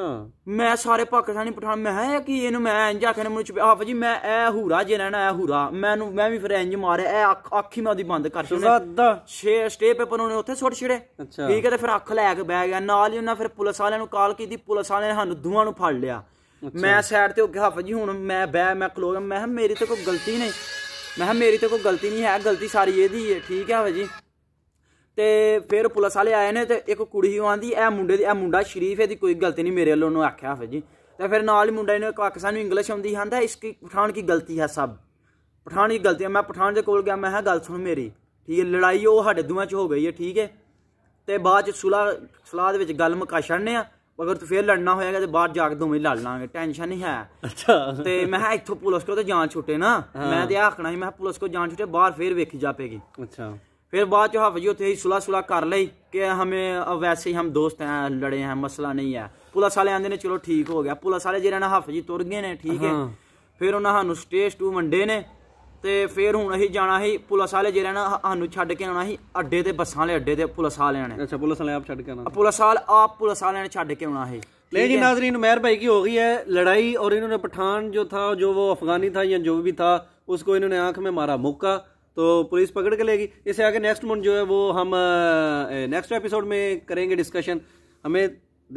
Speaker 2: ਮੈਂ ਸਾਰੇ ਪਾਕਿਸਤਾਨੀ ਪਠਾਨ ਮੈਂ ਹੈ ਕਿ ਇਹਨੂੰ ਮੈਂ ਇੰਜ ਆਖਿਆ ਮੈਨੂੰ ਚਪੇੜ ਹਫਜ ਜੀ ਮੈਂ ਐ ਹੂਰਾ ਜੇ ਰਹਿਣਾ ਐ ਹੂਰਾ ਮੈਨੂੰ ਮੈਂ ਵੀ ਫਿਰ ਇੰਜ ਮਾਰਿਆ ਐ ਅੱਖੀ ਮੈਂ ਉਹਦੀ ਬੰਦ ਕਰ ਦਿੱਤੀ ਛੇ ਸਟੇਪ ਪੇਪਰ ਉਹਨੇ ਉੱਥੇ ਛੋੜ ਛਿੜੇ ਠੀਕ ਹੈ ਤੇ ਫਿਰ ਅੱਖ ਲੈ ਕੇ ਬਹਿ ਗਿਆ ਨਾਲ ਹੀ ਉਹਨਾਂ ਫਿਰ ਪੁਲਿਸ ਵਾਲਿਆਂ ਨੂੰ ਕਾਲ ਕੀਤੀ ਪੁਲਿਸ ਵਾਲਿਆਂ ਨੇ ਸਾਨੂੰ ਦੋਵਾਂ ਨੂੰ ਫੜ ਲਿਆ ਮੈਂ ਸਾਈਡ ਤੇ ਉਹ ਗਿਆ ਹਫਜ ਜੀ ਹੁਣ ਮੈਂ ਬਹਿ ਮੈਂ ਖਲੋ ਮੈਂ ਮੇਰੀ ਤੇ ਕੋਈ ਗਲਤੀ ਨਹੀਂ ਮੈਂ ਮੇਰੀ ਤੇ ਕੋਈ ਗਲਤੀ ਨਹੀਂ ਹੈ ਗਲਤੀ ਸਾਰੀ ਇਹਦੀ ਹੈ ਠੀਕ ਹੈ ਹਫਜ ਜੀ ਤੇ ਫਿਰ ਪੁਲਿਸ ਵਾਲੇ ਆਏ ਨੇ ਤੇ ਇੱਕ ਕੁੜੀ ਉਹ ਆਂਦੀ ਇਹ ਮੁੰਡੇ ਦੀ ਇਹ ਮੁੰਡਾ ਸ਼ਰੀਫ ਹੈ ਦੀ ਕੋਈ ਗਲਤੀ ਨਹੀਂ ਮੇਰੇ ਵੱਲੋਂ ਉਹਨੂੰ ਆਖਿਆ ਹਾਫਿਜ਼ ਜੀ ਤੇ ਫਿਰ ਨਾਲ ਹੀ ਮੁੰਡੇ ਨੇ ਇੱਕ ਸਾਨੂੰ ਇੰਗਲਿਸ਼ ਆਉਂਦੀ ਹੰਦਾ ਇਸ ਕੀ ਪਠਾਨ ਕੀ ਗਲਤੀ ਹੈ ਸਭ ਪਠਾਨ ਦੀ ਗਲਤੀ ਹੈ ਮੈਂ ਪਠਾਨ ਦੇ ਕੋਲ ਗਿਆ ਮੈਂ ਹਾਂ ਗੱਲ ਸੁਣ ਮੇਰੀ ਠੀਕ ਹੈ ਲੜਾਈ ਉਹ ਸਾਡੇ ਦੋਵਾਂ 'ਚ ਹੋ ਗਈ ਹੈ ਠੀਕ ਹੈ ਤੇ ਬਾਅਦ 'ਚ ਸੁਲਾ ਸੁਲਾ ਦੇ ਵਿੱਚ ਗੱਲ ਮੁਕਾ ਛੜਨੇ ਆ ਅਗਰ ਤੂੰ ਫੇਰ ਲੜਨਾ ਹੋਇਆਗਾ ਤੇ ਬਾਹਰ ਜਾ ਕੇ ਦੋਵੇਂ ਲੜ ਲਾਂਗੇ ਟੈਨਸ਼ਨ ਨਹੀਂ ਹੈ ਅੱਛਾ ਤੇ ਮੈਂ ਇੱਥੋਂ ਪੁਲਿਸ ਕੋ ਤੇ ਜਾਨ ਛੁੱਟੇ ਨਾ ਮੈਂ ਤੇ ਆਖਣਾ ਸੀ ਮੈਂ ਪੁਲਿਸ ਕੋ ਜਾਨ ਛੁੱਟੇ ਬਾਹਰ ਫੇਰ ਵੇਖੀ ਜਾਪੇਗੀ ਅੱਛਾ ਫਿਰ ਬਾਅਦ ਚ ਹਫਜੀ ਉੱਥੇ ਹੀ ਸੁਲਾ ਸੁਲਾ ਕਰ ਲਈ ਕਿ ਹਮੇ ਵੈਸੇ ਹੀ ਹਮ ਦੋਸਤ ਹਾਂ ਲੜੇ ਹਾਂ ਮਸਲਾ ਨਹੀਂ ਹੈ ਪੁਲਿਸ ਵਾਲੇ ਆਂਦੇ ਨੇ ਚਲੋ ਠੀਕ ਹੋ ਗਿਆ ਪੁਲਿਸ ਵਾਲੇ ਜਿਹੜਾ ਨਾ ਹਫਜੀ ਤੁਰ ਗਏ ਨੇ ਠੀਕ ਹੈ ਫਿਰ ਉਹਨਾਂ ਸਾਨੂੰ ਸਟੇਜ 2 ਮੰਡੇ ਨੇ ਤੇ ਫਿਰ ਹੁਣ ਅਸੀਂ ਜਾਣਾ ਸੀ ਪੁਲਿਸ ਵਾਲੇ ਜਿਹੜਾ ਨਾ ਸਾਨੂੰ ਛੱਡ ਕੇ ਆਉਣਾ ਸੀ ਅੱਡੇ ਤੇ ਬੱਸਾਂ ਵਾਲੇ ਅੱਡੇ ਤੇ ਪੁਲਿਸ ਵਾਲਿਆਂ ਨੇ ਅੱਛਾ ਪੁਲਿਸ ਵਾਲੇ ਆਪ ਛੱਡ ਕੇ ਆਣਾ ਪੁਲਿਸ ਵਾਲ ਆਪ ਪੁਲਿਸ ਵਾਲਿਆਂ ਨੇ ਛੱਡ ਕੇ ਆਉਣਾ ਹੈ ਲੇ ਜੀ ਨਾਜ਼ਰੀਨ
Speaker 1: ਮਹਿਰ ਭਾਈ ਕੀ ਹੋ ਗਈ ਹੈ ਲੜਾਈ ਔਰ ਇਹਨਾਂ ਨੇ ਪਠਾਨ ਜੋ ਥਾ ਜੋ ਉਹ ਅਫਗਾਨੀ ਥਾ ਜਾਂ ਜੋ ਵੀ ਥਾ ਉਸ ਕੋ ਇਹਨਾਂ ਨੇ ਆਂਖ ਮੇ ਮਾਰਾ ਮੁੱਕਾ तो पुलिस पकड़ के लेगी इससे आगे नेक्स्ट मंथ जो है वो हम नेक्स्ट एपिसोड में करेंगे डिस्कशन हमें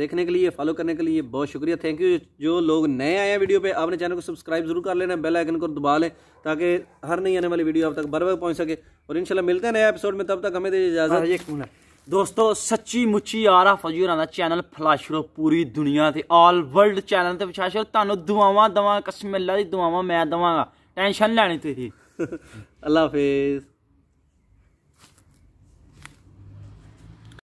Speaker 1: देखने के लिए फॉलो करने के लिए बहुत शुक्रिया थैंक यू जो लोग नए आए हैं वीडियो पे आपने चैनल को सब्सक्राइब जरूर कर लेना बेल आइकन को दबा लें ताकि हर नई आने वाली वीडियो आप तक बार बार पहुँच सके और इंशाल्लाह मिलते हैं नए एपिसोड में तब तक हमें दीजिए इजाजत ਦੋਸਤੋ
Speaker 2: हाँ, दोस्तों सच्ची मुची ਫਜ਼ੀ ਹੋਰਾਂ ਦਾ ਚੈਨਲ ਫਲਾਸ਼ਰੋ ਪੂਰੀ ਦੁਨੀਆ ਤੇ ਆਲ ਵਰਲਡ ਚੈਨਲ ਤੇ ਫਲਾਸ਼ਰੋ ਤੁਹਾਨੂੰ ਦੁਆਵਾਂ तुम दुआव दवा ਦੀ दुआव मैं दवागा टेंशन लैनी ਤੁਸੀਂ আল্লাহ হাফেজ